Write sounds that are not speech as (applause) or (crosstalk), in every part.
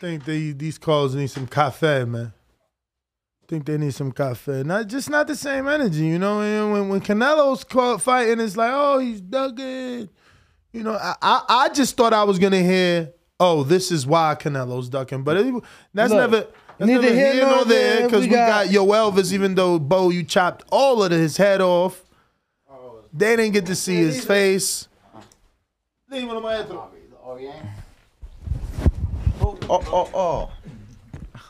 think they, these calls need some cafe, man. I think they need some cafe. Not just not the same energy, you know. And when when Canelo's caught fighting, it's like, oh, he's ducking. You know, I, I, I just thought I was gonna hear, oh, this is why Canelo's ducking, but it, that's Look. never. That's Neither here, here nor there, because we, we, got, got Yo Elvis. Even though Bo, you chopped all of his head off, they didn't get to see his face. Oh, oh, oh.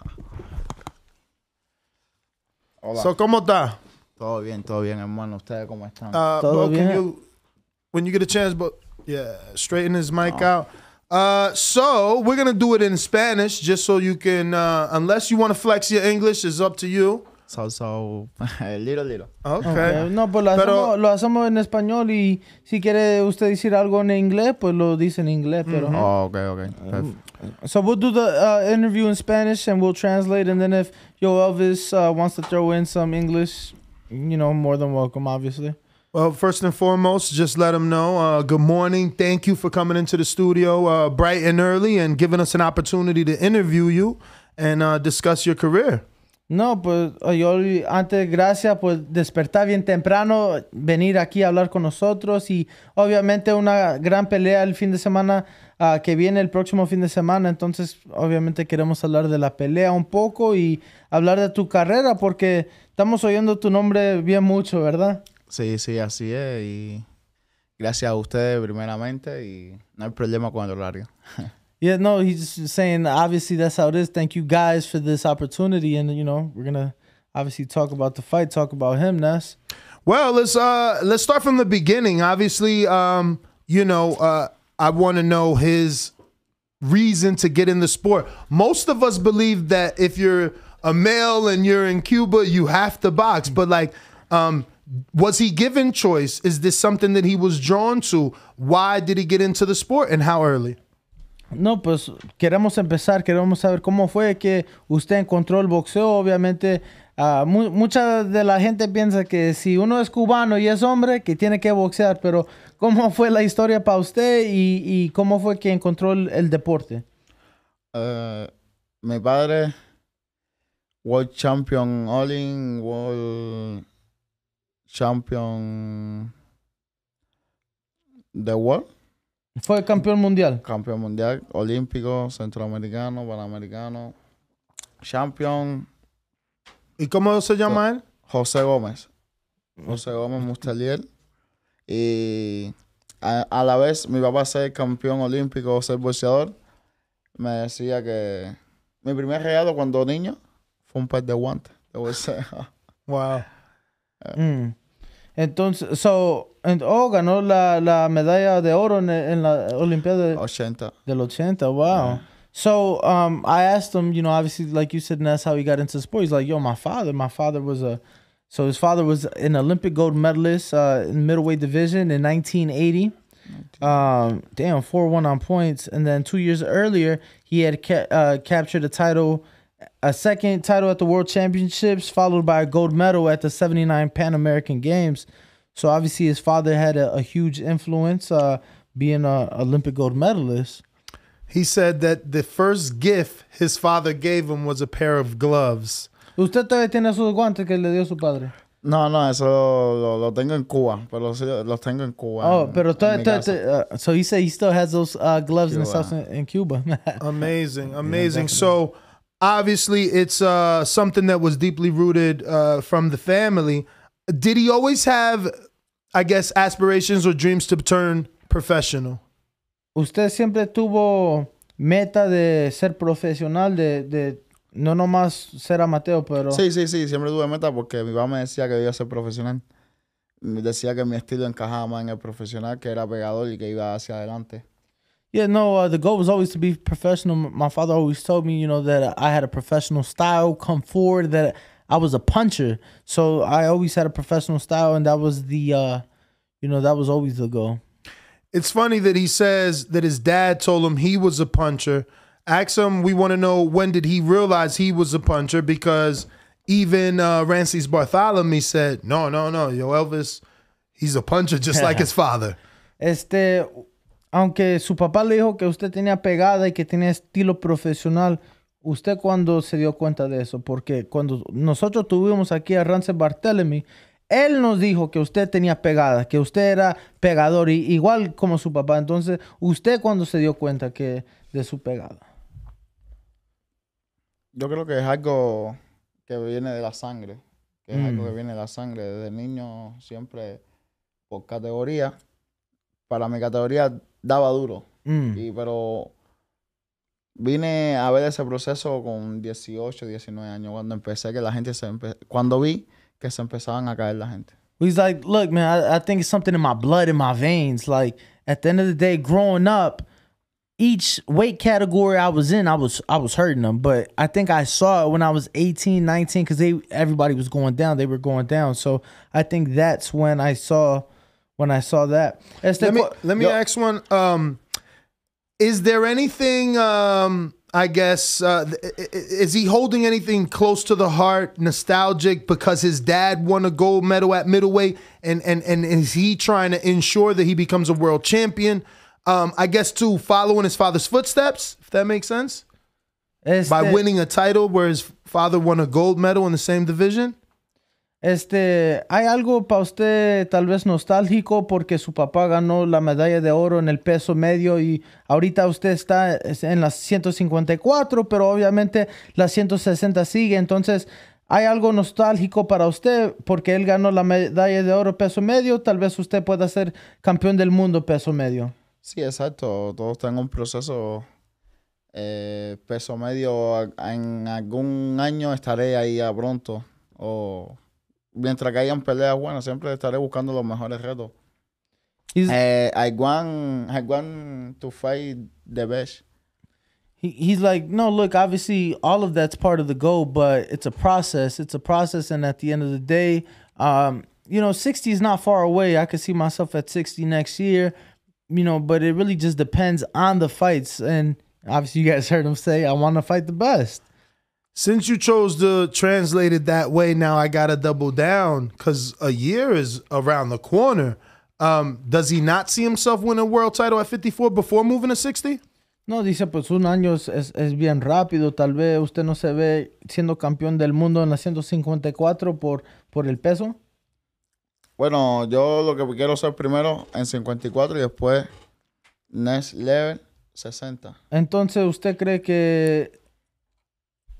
Hola. So, ¿cómo está? Todo bien, todo bien, hermano. ¿Ustedes cómo están? Uh, todo bro, bien. You, when you get a chance, but yeah, straighten his mic oh. out. Uh, so we're gonna do it in Spanish, just so you can. Uh, unless you want to flex your English, it's up to you. So, so, little, little. Okay. okay. Eh, no, pues lo, pero, hacemos, lo hacemos en español y si quiere usted decir algo en inglés, pues lo dice en inglés, pero... Mm -hmm. Oh, okay, okay. Um, Perfect. so we'll do the uh, interview in Spanish and we'll translate and then if Yo Elvis uh, wants to throw in some English, you know, more than welcome, obviously. Well, first and foremost, just let them know. Uh, good morning. Thank you for coming into the studio uh, bright and early and giving us an opportunity to interview you and uh, discuss your career. No, pues hoy antes, gracias por pues, despertar bien temprano, venir aquí a hablar con nosotros y obviamente una gran pelea el fin de semana ah, que viene, el próximo fin de semana. Entonces, obviamente queremos hablar de la pelea un poco y hablar de tu carrera porque estamos oyendo tu nombre bien mucho, ¿verdad? Sí, sí, así es. Y gracias a ustedes primeramente y no hay problema con el horario. Yeah, no, he's just saying obviously that's how it is. Thank you guys for this opportunity, and you know we're gonna obviously talk about the fight, talk about him, Ness. Well, let's uh let's start from the beginning. Obviously, um, you know, uh, I want to know his reason to get in the sport. Most of us believe that if you're a male and you're in Cuba, you have to box, but like, um. Was he given choice? Is this something that he was drawn to? Why did he get into the sport and how early? No, pues queremos empezar, queremos saber cómo fue que usted encontró el boxeo. Obviamente, ah, mucha de la gente piensa que si uno es cubano y es hombre, que tiene que boxear, pero ¿cómo fue la historia para usted y, cómo fue que encontró el, deporte? Eh, mi padre, World Champion All World Champion The World. Fue campeón mundial. Campeón mundial, olímpico, centroamericano, panamericano, champion. ¿Y cómo se llama él? José Gómez. José Gómez Mustaliel. Y a, la vez, mi papá ser campeón olímpico, ser boxeador, me decía que mi primer regalo cuando niño fue un par de guantes wow. Mm. Entonces, so, And, oh, ganó la, la, medalla de oro en, en la Olimpiada 80. del 80. Wow. Yeah. So um, I asked him, you know, obviously, like you said, and that's how he got into sports. Like, yo, my father, my father was a, so his father was an Olympic gold medalist uh, in middleweight division in 1980. Um, damn, four one on points, and then two years earlier, he had ca- uh, captured a title, a second title at the World Championships, followed by a gold medal at the '79 Pan American Games. So obviously, his father had a, a huge influence, uh, being an Olympic gold medalist. He said that the first gift his father gave him was a pair of gloves. ¿Usted todavía tiene esos guantes que le dio su padre? No, no, eso lo, lo tengo en Cuba, pero los, los tengo en Cuba. Oh, pero todavía, todavía, uh, so he said he still has those uh, gloves Cuba. in, South, in Cuba. amazing, (laughs) amazing. Yeah, so obviously, it's uh, something that was deeply rooted uh, from the family. Did he always have I guess, aspirations or dreams to turn professional? Usted siempre tuvo meta de ser profesional, de, de no nomás ser amateur, pero... Sí, sí, sí, siempre tuve meta porque mi mamá me decía que iba a ser profesional. Me decía que mi estilo encajaba más en el profesional, que era pegador y que iba hacia adelante. Yeah, no, uh, the goal was always to be professional. My father always told me, you know, that I had a professional style, come forward, that I was a puncher, so I always had a professional style, and that was the, uh, you know, that was always the goal. It's funny that he says that his dad told him he was a puncher. Ask him. We want to know when did he realize he was a puncher because even uh, Bartholomew said, "No, no, no, yo Elvis, he's a puncher just like his (laughs) father." Este, aunque su papá le dijo que usted tenía pegada y que tenía estilo profesional. ¿Usted cuando se dio cuenta de eso? Porque cuando nosotros tuvimos aquí a Rance Barthélemy, él nos dijo que usted tenía pegada, que usted era pegador, y, igual como su papá. Entonces, ¿usted cuando se dio cuenta que, de su pegada? Yo creo que es algo que viene de la sangre, que es algo que mm. viene de la sangre. Desde niño siempre, por categoría, para mi categoría daba duro, mm. pero Vine a ver ese proceso con 18, 19 años, cuando empecé que la gente se empe cuando vi que se empezaban a caer la gente. He's like, look, man, I, I think it's something in my blood, in my veins. Like, at the end of the day, growing up, each weight category I was in, I was I was hurting them. But I think I saw it when I was 18, 19, because they everybody was going down. They were going down. So I think that's when I saw when I saw that. let me let me ask one. Um, is there anything? Um, I guess uh, is he holding anything close to the heart, nostalgic because his dad won a gold medal at middleweight, and and and is he trying to ensure that he becomes a world champion? Um, I guess too, following his father's footsteps, if that makes sense, it's by that, winning a title where his father won a gold medal in the same division. Este, ¿hay algo para usted tal vez nostálgico porque su papá ganó la medalla de oro en el peso medio y ahorita usted está en las 154, pero obviamente las 160 sigue, entonces hay algo nostálgico para usted porque él ganó la medalla de oro peso medio, tal vez usted pueda ser campeón del mundo peso medio. Sí, exacto, todos en un proceso eh, peso medio, en algún año estaré ahí a pronto o... mientras que hayan peleas buenas, siempre estaré buscando los mejores retos. Eh, I, want, I want to fight the best. He, he's like, no, look, obviously all of that's part of the goal, but it's a process. It's a process, and at the end of the day, um, you know, 60 is not far away. I could see myself at 60 next year, you know, but it really just depends on the fights. And obviously, you guys (laughs) heard him say, I want to fight the best. since you chose to translate it that way, now I gotta double down because a year is around the corner. Um, does he not see himself win a world title at 54 before moving to 60? No, dice, pues un año es, es, bien rápido. Tal vez usted no se ve siendo campeón del mundo en la 154 por, por el peso. Bueno, yo lo que quiero ser primero en 54 y después next level 60. Entonces, ¿usted cree que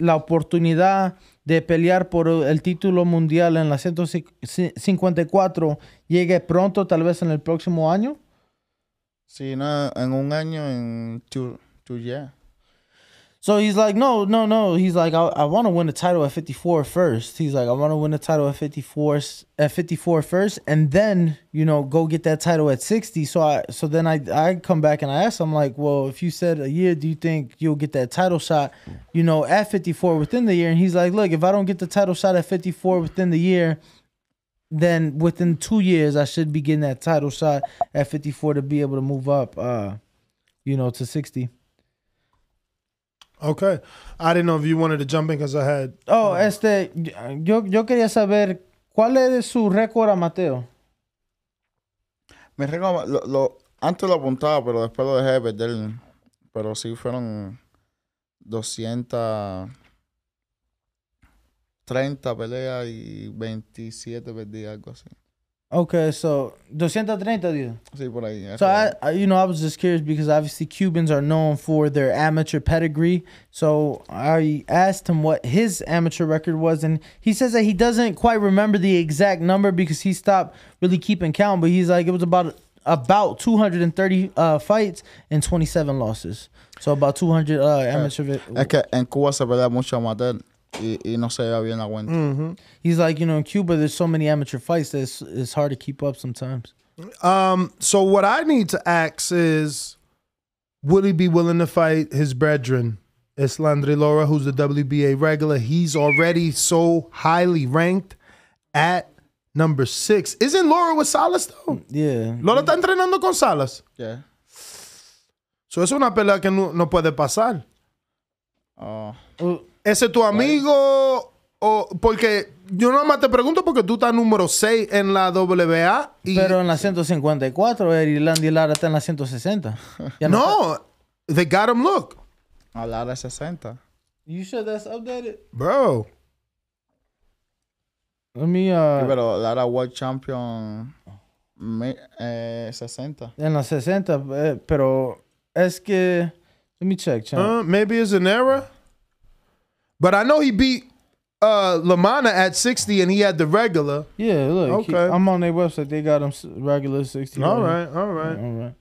la oportunidad de pelear por el título mundial en la 154 llegue pronto, tal vez en el próximo año? Sí, en un año, en two, So he's like, no, no, no. He's like, I, I want to win the title at 54 first. He's like, I want to win the title at 54 at 54 first, and then you know go get that title at 60. So I so then I I come back and I ask him like, well, if you said a year, do you think you'll get that title shot? You know, at 54 within the year. And he's like, look, if I don't get the title shot at 54 within the year, then within two years I should be getting that title shot at 54 to be able to move up, uh, you know, to 60. Okay. I didn't know if you wanted to jump in because I had. Oh, uh, este, yo, yo quería saber cuál es su récord a Mateo. Mi lo, antes lo apuntaba, pero después lo dejé de perder. Pero sí fueron 230 peleas y 27 perdí, algo así. Okay, so 230, dude. Sí, por ahí. So I, I, you know, I was just curious because obviously Cubans are known for their amateur pedigree. So I asked him what his amateur record was, and he says that he doesn't quite remember the exact number because he stopped really keeping count. But he's like, it was about about 230 uh, fights and 27 losses. So about 200 uh, eh, amateur. Es que en Cuba se pelea mucho amateur y, no se bien la cuenta. Mm-hmm. He's like, you know, in Cuba, there's so many amateur fights that it's, it's hard to keep up sometimes. Um, so what I need to ask is, would he be willing to fight his brethren? It's Landry Laura, who's the WBA regular. He's already so highly ranked at number six. Isn't Laura with Salas though? Mm, yeah. Laura está entrenando con Salas. Yeah. So es una pelea que no, no puede pasar. Uh, ¿Ese es tu amigo? O, porque yo nada más te pregunto porque tú estás número 6 en la WA. Y... Pero en la 154, eh, Irlanda y Lara está en la 160. (laughs) no, they got him em, look. A Lara 60. You sure that's updated? Bro. Let me, uh, pero Lara World Champion eh, 60. En la 60, eh, pero es que... Let me check, champion. Uh, maybe it's an error. But I know he beat uh Lamana at 60 and he had the regular. Yeah, look. Okay. He, I'm on their website. They got him regular 60. All right, right all right. all right.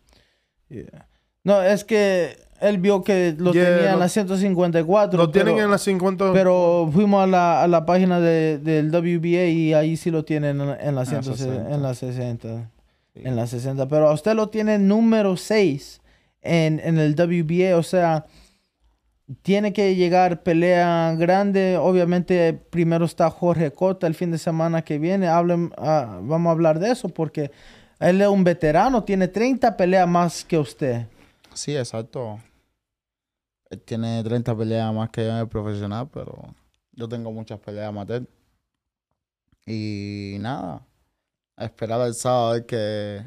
Yeah. No, es que él vio que lo yeah, tenía en la 154. Lo tienen en la 50. Pero fuimos a la, a la página de, del WBA y ahí sí lo tienen en, la, 100, 60. En la 60. Ah, en la 60. Pero usted lo tiene número 6 en, en el WBA. O sea, tiene que llegar pelea grande. Obviamente, primero está Jorge Cota el fin de semana que viene. Ah, vamos a hablar de eso porque él es un veterano, tiene 30 peleas más que usted. Sí, exacto. tiene 30 peleas más que yo en el profesional, pero yo tengo muchas peleas amateur. Y nada, a esperar el sábado que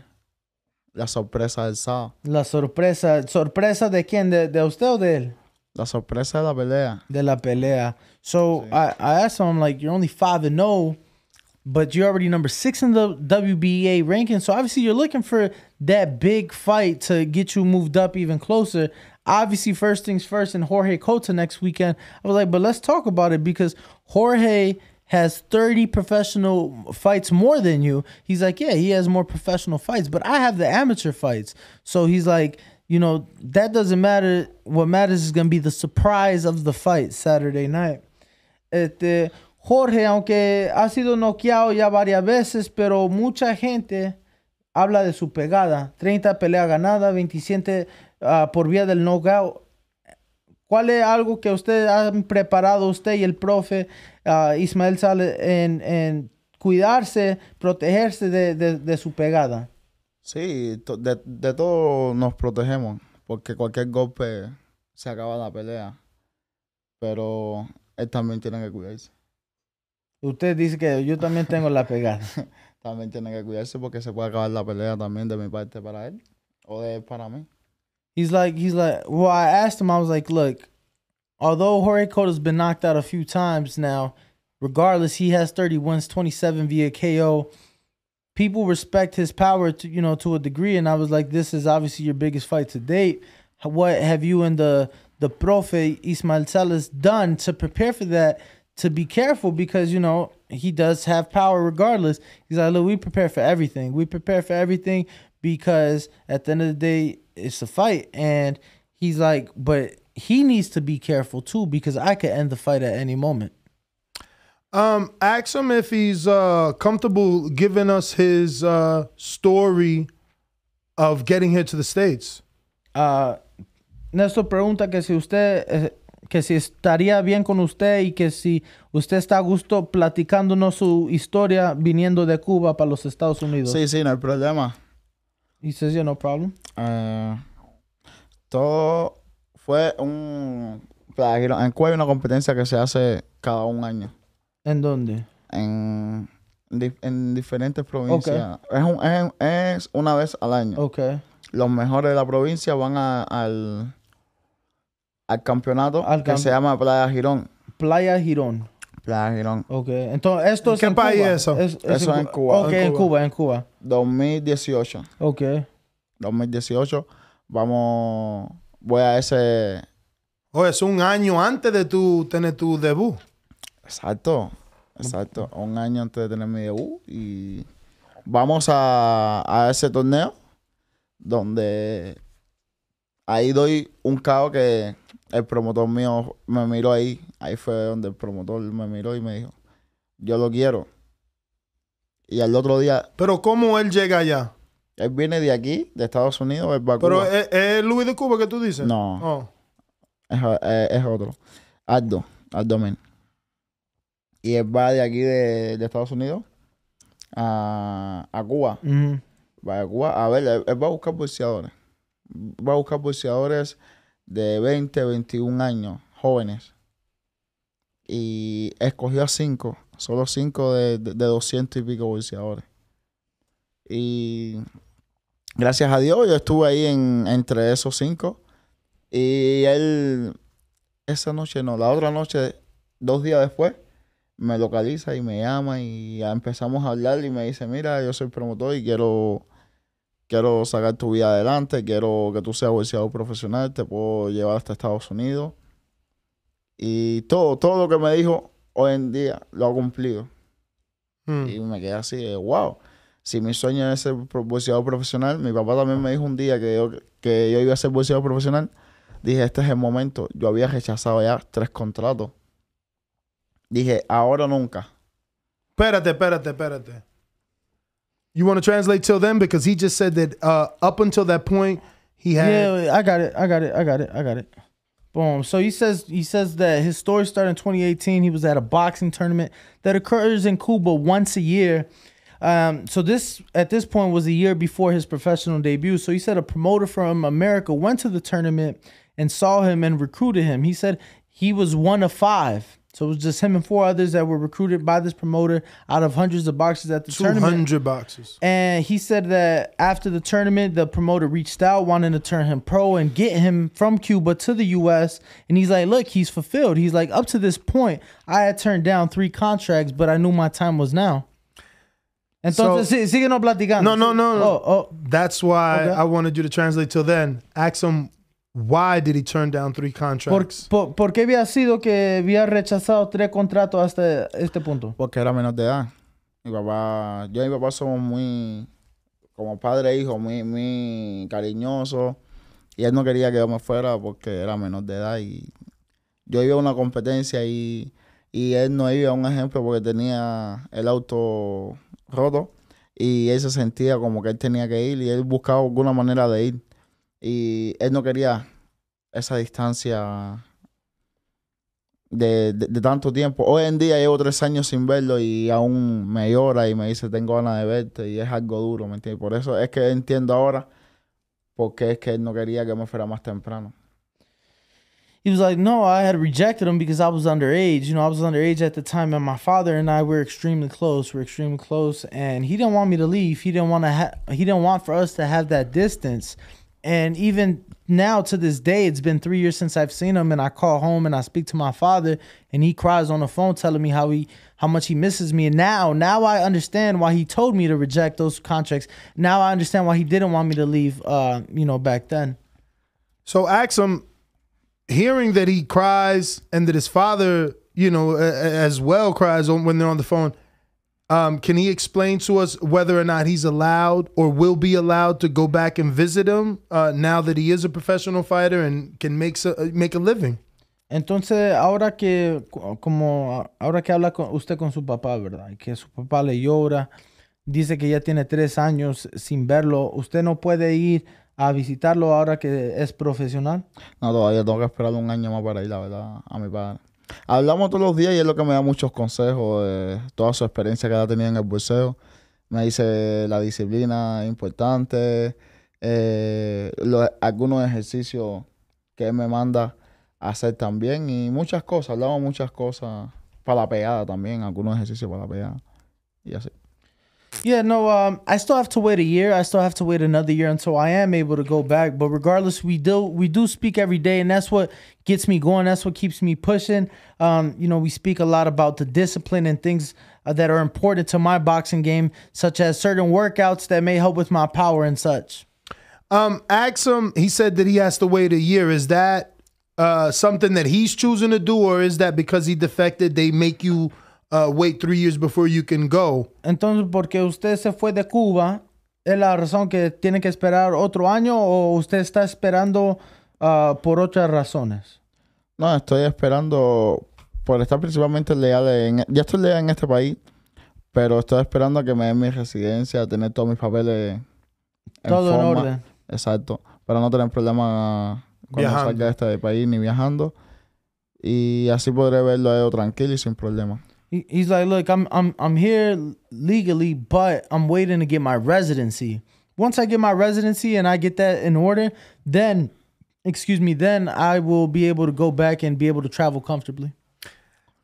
la sorpresa del sábado. La sorpresa, ¿sorpresa de quién? de usted o de él? La sorpresa de la pelea. De la pelea. So sí. I, I asked him, I'm like, you're only 5 and 0, but you're already number 6 in the WBA ranking. So obviously you're looking for that big fight to get you moved up even closer. Obviously, first things first, and Jorge Cota next weekend. I was like, but let's talk about it because Jorge has 30 professional fights more than you. He's like, yeah, he has more professional fights, but I have the amateur fights. So he's like, you know, that doesn't matter. What matters is going to be the surprise of the fight Saturday night. Este, Jorge, aunque ha sido noqueado ya varias veces, pero mucha gente habla de su pegada. 30 pelea ganada, 27 ah, por vía del knockout. ¿Cuál es algo que usted han preparado, usted y el profe ah, Ismael Sale, en, en, cuidarse, protegerse de, de su pegada? Sí, de, de todo nos protegemos, porque cualquier golpe se acaba la pelea. Pero él también tiene que cuidarse. Usted dice que yo también tengo la pegada. (laughs) también tiene que cuidarse porque se puede acabar la pelea también de mi parte para él o de él para mí. He's like, he's like, well, I asked him, I was like, look, although Jorge has been knocked out a few times now, regardless, he has 31 wins, 27 via KO. people respect his power to you know to a degree and i was like this is obviously your biggest fight to date what have you and the the profe ismail salas done to prepare for that to be careful because you know he does have power regardless he's like look we prepare for everything we prepare for everything because at the end of the day it's a fight and he's like but he needs to be careful too because i could end the fight at any moment Um, ask him if he's uh, comfortable giving us his uh, story of getting here to the States. Uh, Néstor pregunta que si usted, eh, que si estaría bien con usted y que si usted está a gusto platicándonos su historia viniendo de Cuba para los Estados Unidos. Sí, sí, no hay problema. Y se no problem. Uh, todo fue un... en Cuba una competencia que se hace cada un año. ¿En dónde? En, en diferentes provincias. Es, una vez al año. Okay. Los mejores de la provincia van al, al campeonato que se llama Playa Girón. Playa Girón. Playa Girón. Ok, entonces esto ¿En ¿Qué país es eso? eso es en Cuba. Ok, en Cuba, en Cuba. 2018. Ok. 2018 vamos, voy a ese... Oh, es un año antes de tu tener tu debut. Exacto, exacto. Un año antes de tener mi debut y vamos a, ese torneo donde ahí doy un caos que el promotor mío me miró ahí. Ahí fue donde el promotor me miró y me dijo, yo lo quiero. Y al otro día... Pero ¿cómo él llega allá? Él viene de aquí, de Estados Unidos, Pero ¿es, Luis de Cuba que tú dices? No. Oh. Es, otro. Aldo, Aldo Men y él va de aquí de, Estados Unidos a, a Cuba. Va a Cuba, a ver, él, va a buscar policiadores Va a buscar policiadores de 20, 21 años, jóvenes. Y escogió a cinco, solo cinco de, de, 200 y pico Policiadores Y gracias a Dios yo estuve ahí en, entre esos cinco. Y él, esa noche no, la otra noche, dos días después, me localiza y me llama y empezamos a hablar y me dice, mira, yo soy promotor y quiero, quiero sacar tu vida adelante, quiero que tú seas bolseador profesional, te puedo llevar hasta Estados Unidos. Y todo, todo lo que me dijo hoy en día lo ha cumplido. Hmm. Y me quedé así wow. Si mi sueño es ser bolseador profesional, mi papá también me dijo un día que yo, que yo iba a ser bolseador profesional. Dije, este es el momento. Yo había rechazado ya tres contratos Dije, ahora o nunca. Espérate, espérate, espérate. You want to translate till then? Because he just said that uh, up until that point, he had. Yeah, I got it. I got it. I got it. I got it. Boom. So he says he says that his story started in 2018. He was at a boxing tournament that occurs in Cuba once a year. Um, so this at this point was a year before his professional debut. So he said a promoter from America went to the tournament and saw him and recruited him. He said he was one of five. So it was just him and four others that were recruited by this promoter out of hundreds of boxes at the 200 tournament. 200 boxes. And he said that after the tournament, the promoter reached out wanting to turn him pro and get him from Cuba to the U.S. And he's like, look, he's fulfilled. He's like, up to this point, I had turned down three contracts, but I knew my time was now. Entonces, so, sigue no platicando. No, no, no, no. Oh, oh. That's why okay. I wanted you to translate till then. Ask him Why did Por, qué había sido que había rechazado tres contratos hasta este punto? Porque era menor de edad. Mi papá, yo y mi papá somos muy, como padre e hijo, muy, muy cariñosos. Y él no quería que yo me fuera porque era menor de edad. Y yo iba a una competencia y, y él no iba a un ejemplo porque tenía el auto roto. Y él se sentía como que él tenía que ir y él buscaba alguna manera de ir y él no quería esa distancia de, de, tanto tiempo. Hoy en día llevo tres años sin verlo y aún me llora y me dice, tengo ganas de verte y es algo duro, ¿me entiendes? Por eso es que entiendo ahora por qué es que él no quería que me fuera más temprano. he was like, no, I had rejected him because I was underage. You know, I was underage at the time, and my father and I were extremely close. We're extremely close, and he didn't want me to leave. He didn't want to. he didn't want for us to have that distance. And even now to this day, it's been three years since I've seen him. And I call home and I speak to my father, and he cries on the phone telling me how he how much he misses me. And now, now I understand why he told me to reject those contracts. Now I understand why he didn't want me to leave. Uh, you know, back then. So Axum, hearing that he cries and that his father, you know, as well cries when they're on the phone. Um, can he explain to us whether or not he's allowed or will be allowed to go back and visit him uh, now that he is a professional fighter and can make, so, uh, make a living? Entonces, ahora que, como, ahora que habla con usted con su papá, ¿verdad? Que su papá le llora, dice que ya tiene tres años sin verlo. ¿Usted no puede ir a visitarlo ahora que es profesional? No, todavía tengo que esperar un año más para ir, la verdad, a mi padre. Hablamos todos los días y es lo que me da muchos consejos eh, toda su experiencia que ha tenido en el bolseo. Me dice la disciplina importante, eh, algunos ejercicios que me manda hacer también y muchas cosas. Hablamos muchas cosas para la pegada también, algunos ejercicios para la pegada y así. Yeah, no, um, I still have to wait a year. I still have to wait another year until I am able to go back. But regardless, we do we do speak every day, and that's what gets me going. That's what keeps me pushing. Um, you know, we speak a lot about the discipline and things uh, that are important to my boxing game, such as certain workouts that may help with my power and such. Um, Axum, he said that he has to wait a year. Is that uh, something that he's choosing to do, or is that because he defected, they make you Uh, wait three years before you can go. Entonces, porque usted se fue de Cuba, ¿es la razón que tiene que esperar otro año o usted está esperando uh, por otras razones? No, estoy esperando por estar principalmente leal. en... Ya estoy legal en este país, pero estoy esperando a que me den mi residencia, tener todos mis papeles en Todo forma. en orden. Exacto, para no tener problemas cuando salga de este país ni viajando. Y así podré verlo tranquilo y sin problemas. He, he's like, look, I'm I'm I'm here legally, but I'm waiting to get my residency. Once I get my residency and I get that in order, then excuse me, then I will be able to go back and be able to travel comfortably.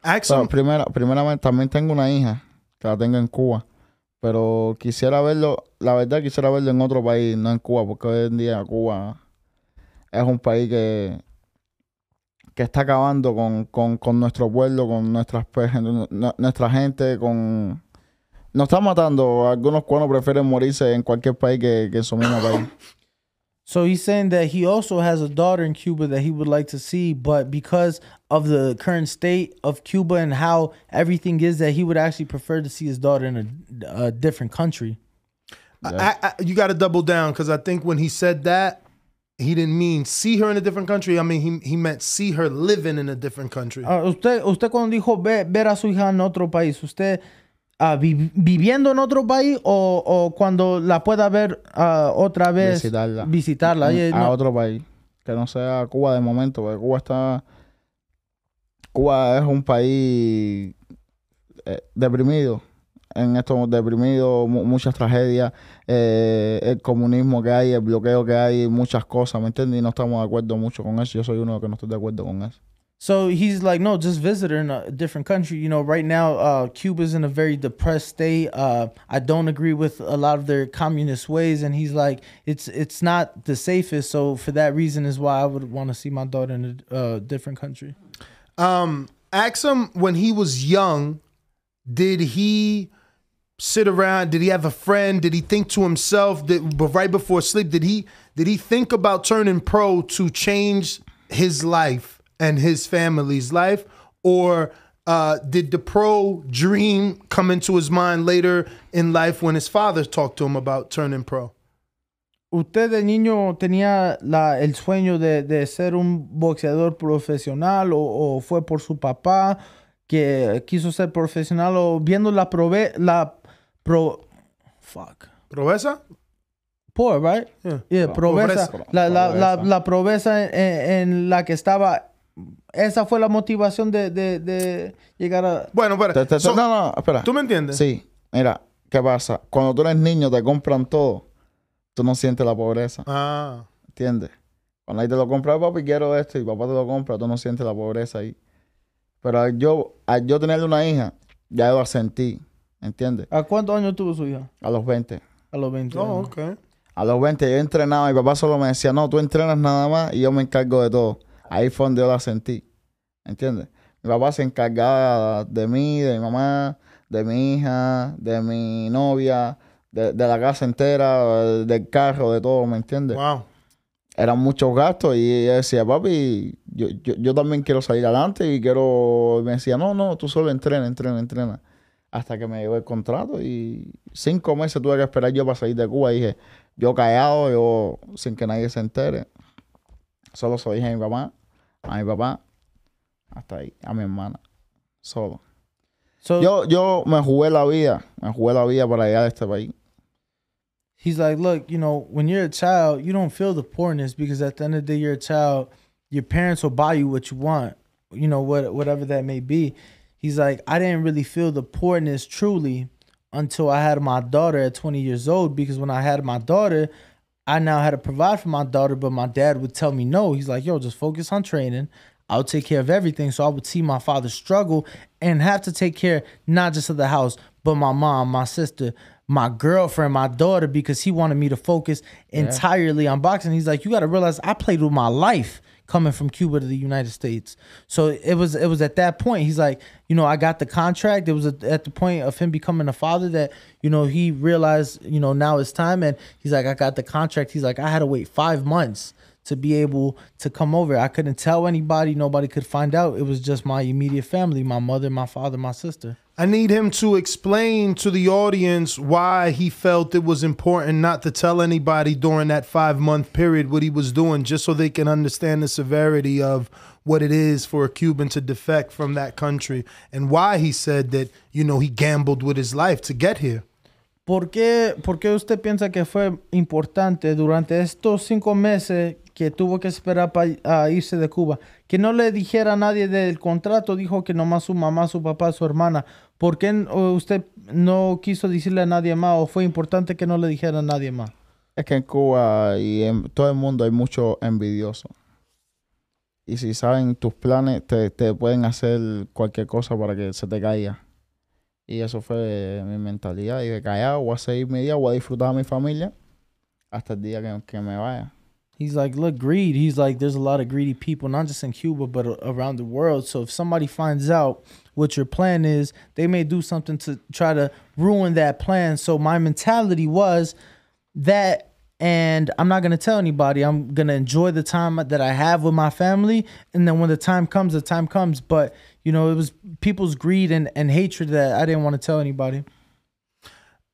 Axel. Primera, primeramente, también tengo una hija que la tengo en Cuba, pero quisiera verlo, la verdad quisiera verlo en otro país, no en Cuba, porque hoy en día Cuba es un país que que está acabando con, con, con nuestro pueblo, con nuestras, nuestra gente, con... Nos está matando. Algunos prefieren morirse en cualquier país que, que en su mismo país. (coughs) So he's saying that he also has a daughter in Cuba that he would like to see, but because of the current state of Cuba and how everything is, that he would actually prefer to see his daughter in a, a different country. Yeah. I, I, you got to double down because I think when he said that, He didn't mean see her in a different country. I mean, he, he meant see her living in a different country. Uh, usted, usted cuando dijo ver, ver a su hija en otro país, ¿usted uh, vi, viviendo en otro país o, o cuando la pueda ver uh, otra vez? Visitarla. Visitarla. a, mm, a no. otro país. Que no sea Cuba de momento, porque Cuba está... Cuba es un país eh, deprimido. en estos deprimidos, muchas tragedias, eh, el comunismo que hay, el bloqueo que hay, muchas cosas, ¿me entiendes? Y no estamos de acuerdo mucho con eso. Yo soy uno que no estoy de acuerdo con eso. So he's like, no, just visit her in a different country. You know, right now, uh, Cuba's in a very depressed state. Uh, I don't agree with a lot of their communist ways, and he's like, it's it's not the safest. So for that reason, is why I would want to see my daughter in a uh, different country. Um, ask him when he was young, did he sit around? Did he have a friend? Did he think to himself that but right before sleep, did he did he think about turning pro to change his life and his family's life? Or uh, did the pro dream come into his mind later in life when his father talked to him about turning pro? ¿Usted de niño tenía la, el sueño de, de, ser un boxeador profesional o, o, fue por su papá que quiso ser profesional o viendo la, prove, la Pro. Fuck. ¿Proveza? Poor, right? Yeah, La, la, proveza en, la que estaba. Esa fue la motivación de, llegar a. Bueno, espera. no, no, espera. ¿Tú me entiendes? Sí. Mira, ¿qué pasa? Cuando tú eres niño, te compran todo. Tú no sientes la pobreza. Ah. ¿Entiendes? Cuando ahí te lo compra, y quiero esto, y papá te lo compra, tú no sientes la pobreza ahí. Pero yo, yo tener una hija, ya lo sentí. ¿Entiendes? ¿A cuántos años tuvo su hija? A los 20. A los 20. ok. A los 20 yo entrenaba, mi papá solo me decía, no, tú entrenas nada más y yo me encargo de todo. Ahí fue donde yo la sentí. ¿Entiendes? Mi papá se encargaba de mí, de mi mamá, de mi hija, de mi novia, de, de la casa entera, del carro, de todo, ¿me entiendes? Wow. Eran muchos gastos y ella decía, papi, yo, también quiero salir adelante y quiero... me decía, no, no, tú solo entrena, entrena, entrena hasta que me llegó el contrato y cinco meses tuve que esperar yo para salir de Cuba. Y dije, yo callado, yo sin que nadie se entere. Solo soy dije a mi papá, a mi papá, hasta ahí, a mi hermana, solo. yo, yo me jugué la vida, me jugué la vida para llegar a este país. He's like, look, you know, when you're a child, you don't feel the poorness because at the end of the day, you're a child. Your parents will buy you what you want, you know, what, whatever that may be. He's like, I didn't really feel the poorness truly until I had my daughter at 20 years old because when I had my daughter, I now had to provide for my daughter, but my dad would tell me no. He's like, yo, just focus on training. I'll take care of everything. So I would see my father struggle and have to take care not just of the house, but my mom, my sister, my girlfriend, my daughter, because he wanted me to focus entirely yeah. on boxing. He's like, you got to realize I played with my life coming from Cuba to the United States. So it was it was at that point he's like, you know, I got the contract. It was at the point of him becoming a father that you know he realized you know now it's time, and he's like, I got the contract. He's like, I had to wait five months to be able to come over. I couldn't tell anybody, nobody could find out. It was just my immediate family, my mother, my father, my sister. I need him to explain to the audience why he felt it was important not to tell anybody during that five month period what he was doing, just so they can understand the severity of what it is for a Cuban to defect from that country and why he said that, you know, he gambled with his life to get here. ¿Por qué, ¿Por qué usted piensa que fue importante durante estos cinco meses que tuvo que esperar para irse de Cuba? Que no le dijera a nadie del contrato, dijo que nomás su mamá, su papá, su hermana. ¿Por qué usted no quiso decirle a nadie más o fue importante que no le dijera a nadie más? Es que en Cuba y en todo el mundo hay mucho envidioso. Y si saben tus planes, te, te pueden hacer cualquier cosa para que se te caiga. Y eso fue mi mentalidad. Y de callado, voy a seguir mi día, voy a disfrutar a mi familia hasta el día que, que me vaya. He's like, look, greed. He's like, there's a lot of greedy people, not just in Cuba, but around the world. So if somebody finds out what your plan is. They may do something to try to ruin that plan. So my mentality was that, and I'm not gonna tell anybody. I'm gonna enjoy the time that I have with my family, and then when the time comes, the time comes. But you know, it was people's greed and and hatred that I didn't want to tell anybody.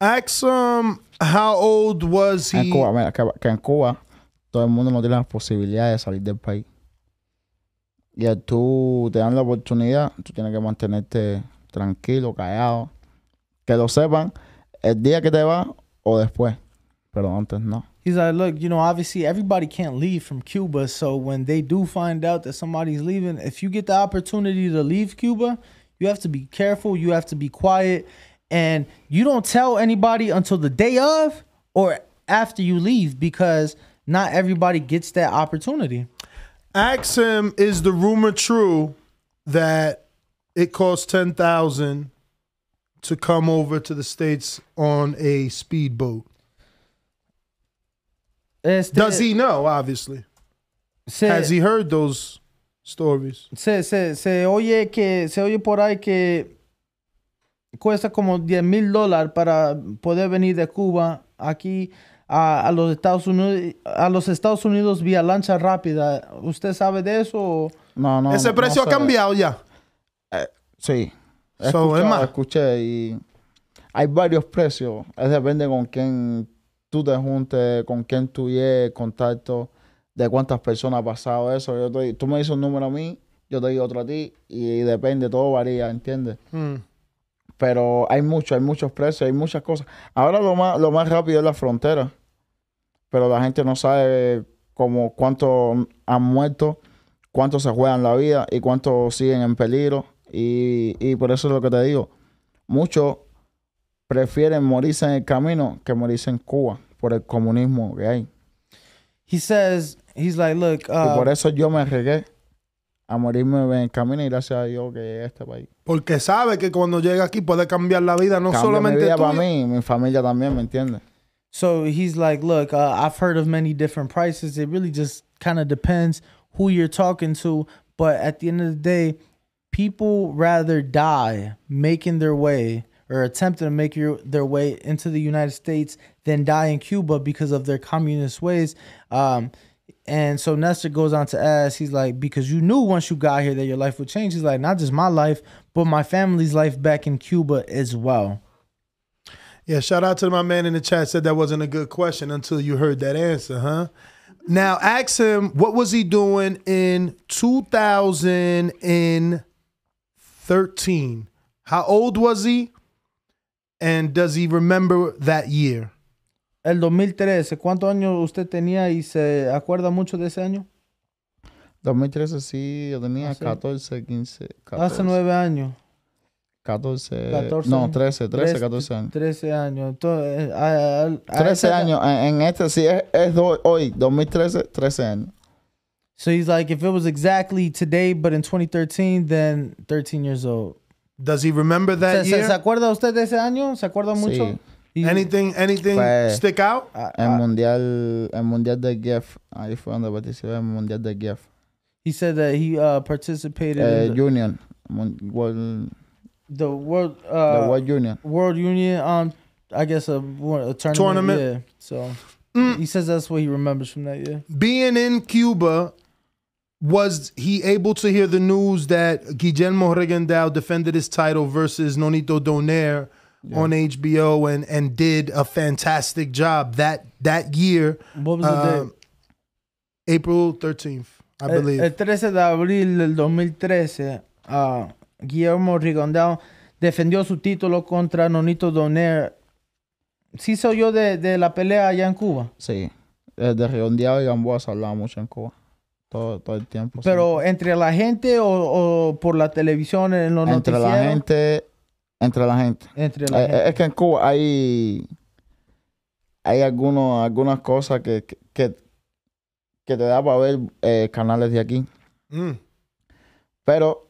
Ask him um, how old was he. En mira, que, que todo el mundo no tiene posibilidad de salir del país. Y al tú te dan la oportunidad, tú tienes que mantenerte tranquilo, callado. Que lo sepan el día que te o después. Pero antes no. He's like, look, you know, obviously everybody can't leave from Cuba. So when they do find out that somebody's leaving, if you get the opportunity to leave Cuba, you have to be careful. You have to be quiet. And you don't tell anybody until the day of or after you leave because not everybody gets that opportunity. Ask him, is the rumor true that it costs 10000 to come over to the States on a speedboat? Este, Does he know, obviously? Se, Has he heard those stories? Se, se, se, oye que, se oye por ahí que cuesta como diez mil dólares para poder venir de Cuba aquí a, los Estados Unidos, a los Estados Unidos vía lancha rápida. ¿Usted sabe de eso? Ese precio ha cambiado ya. Eh, sí. Eso escuché, escuché y hay varios precios. Es depende con quién tú te juntes, con quién tú contacto, de cuántas personas ha pasado eso. tú me dices un número a mí, yo te digo otro a ti y depende, todo varía, ¿entiendes? Mm. Pero hay mucho, hay muchos precios, hay muchas cosas. Ahora lo más, lo más rápido es la frontera. Pero la gente no sabe como cuánto han muerto, cuánto se juegan la vida y cuánto siguen en peligro. Y, por eso es lo que te digo. Muchos prefieren morirse en el camino que morirse en Cuba por el comunismo que hay. He says, he's like, look. y por um, eso yo me regué. a morirme en camino y gracias a Dios que llegué a este país. Porque sabe que cuando llega aquí puede cambiar la vida, no Cambia solamente mi vida tuya. para mí, mi familia también, ¿me entiendes? So he's like, look, uh, I've heard of many different prices. It really just kind of depends who you're talking to. But at the end of the day, people rather die making their way or attempting to make your, their way into the United States than die in Cuba because of their communist ways. Um, and so Nestor goes on to ask, he's like, because you knew once you got here that your life would change. He's like, not just my life, but my family's life back in Cuba as well. Yeah, shout out to my man in the chat said that wasn't a good question until you heard that answer, huh? Now ask him what was he doing in 2013? How old was he? And does he remember that year? El 2013, ¿cuántos años usted tenía y se acuerda mucho de ese año? 2013 sí, yo tenía 14, ¿Ah, 15, Hace nueve años. 14, no, 13, 13, 14 años. 13 años. 13 años. Eh, en, este sí es, hoy, 2013, 13 años. So he's like, if it was exactly today, but in 2013, then 13 years old. Does he remember that ¿Se, acuerda usted de ese año? ¿Se acuerda mucho? Sí. Anything, anything pues, stick out? El ah. mundial, el mundial de GIF. Ahí fue donde participé el mundial de GIF. He said that he uh, participated uh, in the, Union. World, the World uh, the World Union. World Union um, I guess a, a tournament. tournament. Yeah. So mm. he says that's what he remembers from that year. Being in Cuba, was he able to hear the news that Guillermo Regendao defended his title versus Nonito Donaire? on HBO and and did a fantastic job that that year. What was the um, date? April 13th, I believe. El 13 de abril del 2013, ah, Guillermo Rigondao defendió su título contra Nonito Donaire. Sí soy yo de, de, la pelea allá en Cuba. Sí. De Rigondeau y Gamboa se hablaba mucho en Cuba. Todo, todo el tiempo. Pero entre la gente o, o, por la televisión en los Entre la gente entre la gente. Eh, eh, es que en Cuba hay, hay algunos, algunas cosas que, te da para ver eh, canales de aquí. Mm. Pero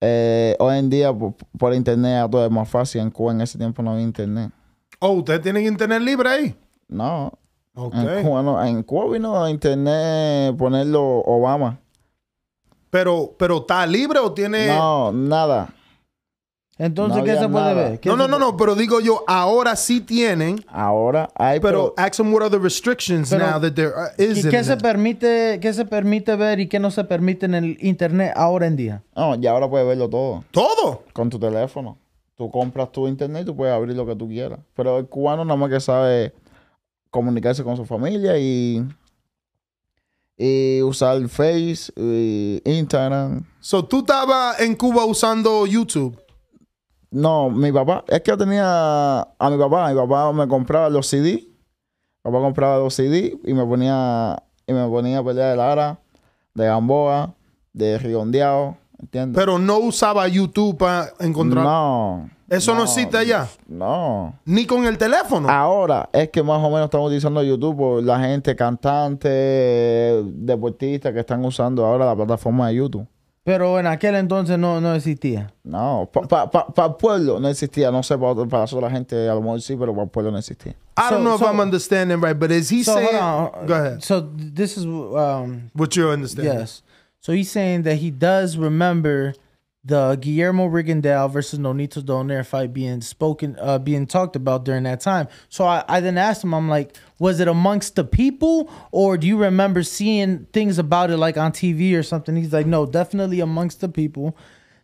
hoy en día por, internet todo es más fácil. En Cuba en ese tiempo no había internet. Oh, ¿ustedes tienen internet libre ahí? No. En, Cuba vino internet ponerlo Obama. Pero, pero está libre o tiene. No, nada. Entonces, ¿qué se puede ver? No, no, no, pero digo yo, ahora sí tienen. Ahora hay. Pero, pero ask them what are the restrictions now that ¿Y qué se, permite, qué se permite ver y qué no se permite en el internet ahora en día? No, y ahora puedes verlo todo. ¿Todo? Con tu teléfono. Tú compras tu internet y tú puedes abrir lo que tú quieras. Pero el cubano nada más que sabe comunicarse con su familia y y usar Face, Instagram. So, tú estabas en Cuba usando YouTube. No, mi papá, es que yo tenía a mi papá, mi papá me compraba los CD, mi papá compraba los CD y me ponía, y me ponía pelea de Lara, de Gamboa, de Rigondeado, ¿entiendes? Pero no usaba YouTube para encontrar. No. ¿Eso no, existe allá? No. Ni con el teléfono. Ahora es que más o menos estamos utilizando YouTube por la gente, cantante, deportista que están usando ahora la plataforma de YouTube. Pero en aquel entonces no, no existía. No, para pa, pa, pa pueblo no existía. No sé, para, para la gente a lo mejor sí, pero para pueblo no existía. I don't so, know so, if I'm understanding right, but is he so, saying... Go ahead. So this is... Um, what you're understanding. Yes. So he's saying that he does remember the Guillermo Rigondeaux versus Nonito Donaire fight being spoken, uh, being talked about during that time. So I, I then asked him, I'm like, was it amongst the people, or do you remember seeing things about it like on TV or something? He's like, no, definitely amongst the people,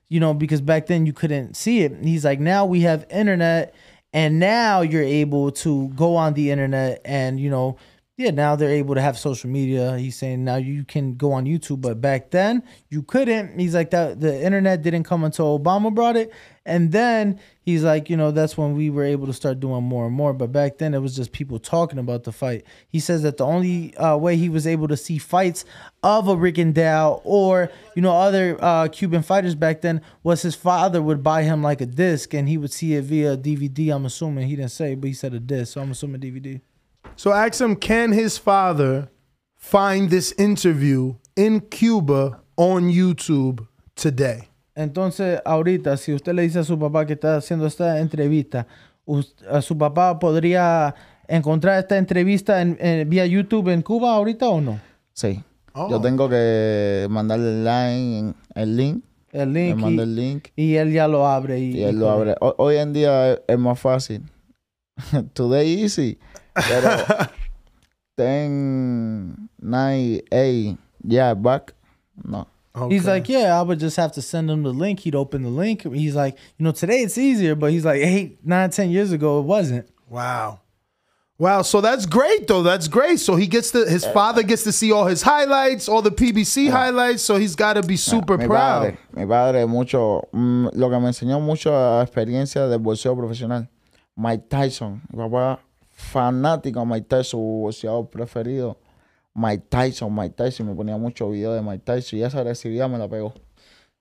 you know, because back then you couldn't see it. And he's like, now we have internet, and now you're able to go on the internet and you know yeah, now they're able to have social media. He's saying now you can go on YouTube, but back then you couldn't. He's like that the internet didn't come until Obama brought it. And then he's like, you know, that's when we were able to start doing more and more. But back then it was just people talking about the fight. He says that the only uh, way he was able to see fights of a Rigondeaux or, you know, other uh, Cuban fighters back then was his father would buy him like a disc and he would see it via DVD, I'm assuming. He didn't say, but he said a disc. So I'm assuming DVD. So I him, can his father find this interview Cuba on YouTube Entonces, ahorita, si usted le dice a su papá que está haciendo esta entrevista, a su papá podría encontrar esta entrevista en, vía YouTube en Cuba ahorita o no? Sí. Oh. Yo tengo que mandarle el, line, el link. El link. y, el link. Y él ya lo abre. Y, y él lo abre. Hoy en día es más fácil. (laughs) Today easy. Pero (laughs) 10, 9, 8, yeah, buck. No. Okay. He's like, yeah, I would just have to send him the link. He'd open the link. He's like, you know, today it's easier, but he's like, eight, nine, ten years ago, it wasn't. Wow. Wow, so that's great though. That's great. So he gets to his father gets to see all his highlights, all the PBC yeah. highlights. So he's got to be super mi proud. Padre, mi padre mucho mm, lo que me enseñó mucho la experiencia del boxeo profesional. Mike Tyson. Mi papá, fanático de Mike Tyson, boxeador preferido. Mike Tyson, Mike Tyson. Me ponía mucho video de Mike Tyson y esa agresividad me la pegó.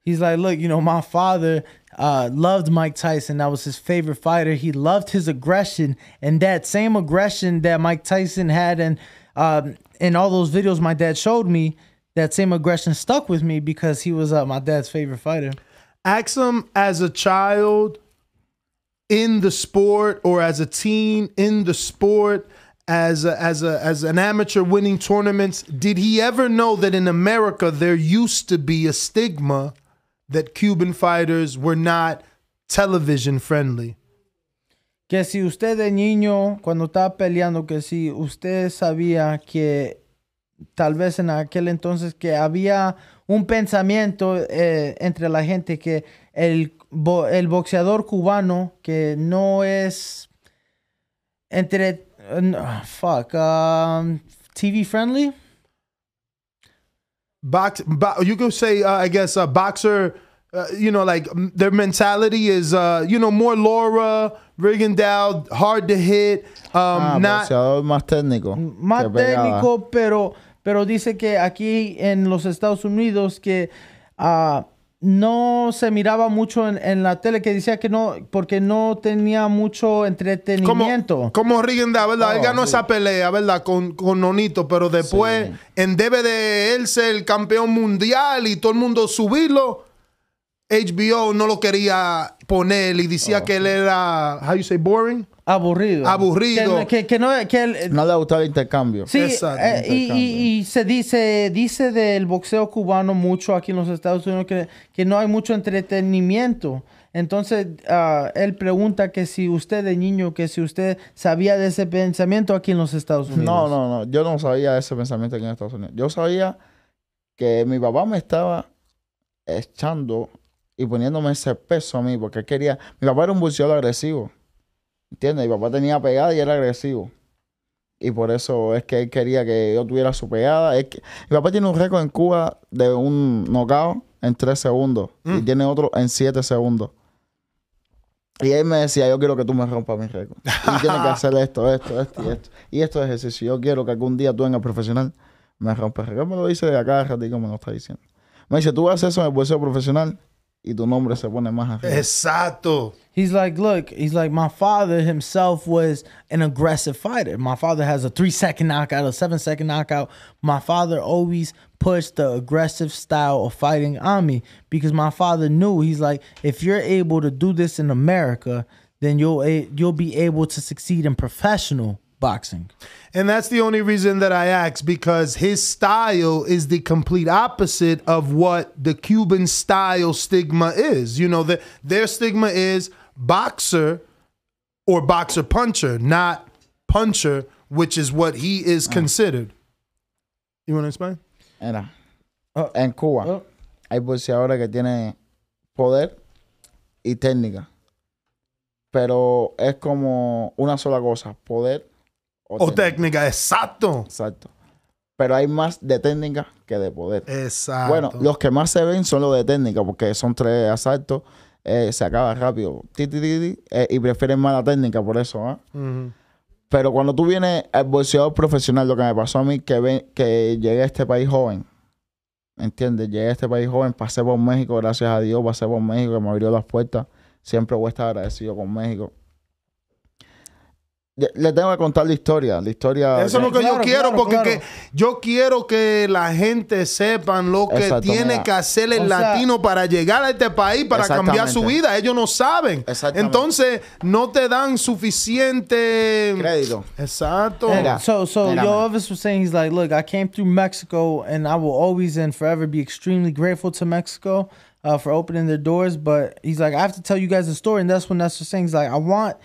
He's like, look, you know, my father uh, loved Mike Tyson. That was his favorite fighter. He loved his aggression, and that same aggression that Mike Tyson had, and um, in all those videos my dad showed me, that same aggression stuck with me because he was uh, my dad's favorite fighter. Ask him as a child in the sport or as a teen in the sport as a, as a, as an amateur winning tournaments did he ever know that in America there used to be a stigma that Cuban fighters were not television friendly que si usted de niño cuando estaba peleando que si usted sabía que tal vez en aquel entonces que había un pensamiento eh, entre la gente que el el boxeador cubano que no es entre fuck um, TV friendly. Box, you could say uh, I guess a boxer. Uh, you know, like their mentality is, uh, you know, more Laura, Rigondeaux, hard to hit, um, ah, not más técnico, más técnico, pero pero dice que aquí en los Estados Unidos que uh, no se miraba mucho en, la tele, que decía que no, porque no tenía mucho entretenimiento. Como, como ¿verdad? él oh, ganó esa pelea, ¿verdad? Con, con Nonito, pero después, en debe de él ser el campeón mundial y todo el mundo subirlo, HBO no lo quería poner y decía que él era, how you say, boring. Aburrido. Aburrido. Que, no, le gustaba el intercambio. Eh, y, se dice, dice del boxeo cubano mucho aquí en los Estados Unidos que, que no hay mucho entretenimiento. Entonces, ah, él pregunta que si usted de niño, que si usted sabía de ese pensamiento aquí en los Estados Unidos. No, no, no. Yo no sabía de ese pensamiento aquí en Estados Unidos. Yo sabía que mi papá me estaba echando y poniéndome ese peso a mí, porque quería. Mi papá era un buceador agresivo. ¿Entiendes? Mi papá tenía pegada y era agresivo. Y por eso es que él quería que yo tuviera su pegada. Es que... Mi papá tiene un récord en Cuba de un knockout en tres segundos. Y mm. tiene otro en siete segundos. Y él me decía, yo quiero que tú me rompas mi récord. Y tienes que hacer esto, esto, esto y esto. Y esto es ejercicio. Yo quiero que algún día tú el profesional me rompas el récord. Me lo dice de acá, como lo está diciendo. Me dice, tú haces eso en el buceo profesional y tu nombre se pone más arriba. Exacto. He's like, look, he's like, my father himself was an aggressive fighter. My father has a three second knockout, a seven second knockout. My father always pushed the aggressive style of fighting on me because my father knew he's like, if you're able to do this in America, then you'll you'll be able to succeed in professional boxing. And that's the only reason that I ask because his style is the complete opposite of what the Cuban style stigma is. You know, the, their stigma is boxer or boxer puncher, not puncher, which is what he is uh. considered. You want to explain? Era. Oh. En Cuba oh. hay boxeadores que tienen poder y técnica. Pero es como una sola cosa, poder O, técnica. exacto. Exacto. Pero hay más de técnica que de poder. Exacto. Bueno, los que más se ven son los de técnica, porque son tres asaltos, eh, se acaba rápido, eh, y prefieren más la técnica, por eso. ¿ah? Pero cuando tú vienes al boxeador profesional, lo que me pasó a mí, que, que llegué a este país joven, ¿entiendes? Llegué a este país joven, pasé por México, gracias a Dios, pasé por México, que me abrió las puertas. Siempre voy a estar agradecido con México le tengo que contar la historia, la historia. Eso es lo que yo quiero, porque Que yo quiero que la gente sepan lo que tiene que hacer el latino para llegar a este país, para cambiar su vida. Ellos no saben. Entonces, no te dan suficiente crédito. Exacto. so, so yo was was saying he's like, look, I came through Mexico, and I will always and forever be extremely grateful to Mexico uh, for opening their doors. But he's like, I have to tell you guys the story, and that's when that's saying. He's like, I want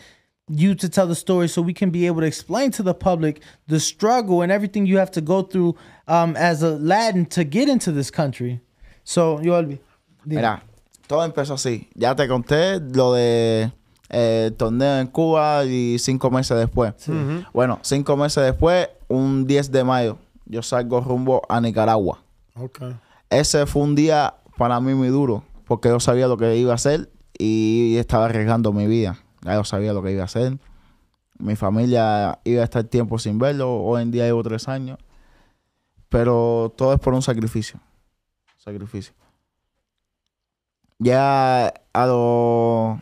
you to tell the story so we can be able to explain to the public the struggle and everything you have to go through um, as a Latin to get into this country. So, Mira, todo empezó así. Ya te conté lo de eh, torneo en Cuba y cinco meses después. Bueno, cinco meses después, un 10 de mayo, yo salgo rumbo a Nicaragua. Okay. Ese fue un día para mí muy duro, porque yo sabía lo que iba a hacer y estaba arriesgando mi vida. Ya yo sabía lo que iba a hacer. Mi familia iba a estar tiempo sin verlo. Hoy en día llevo tres años. Pero todo es por un sacrificio. Sacrificio. Ya a los,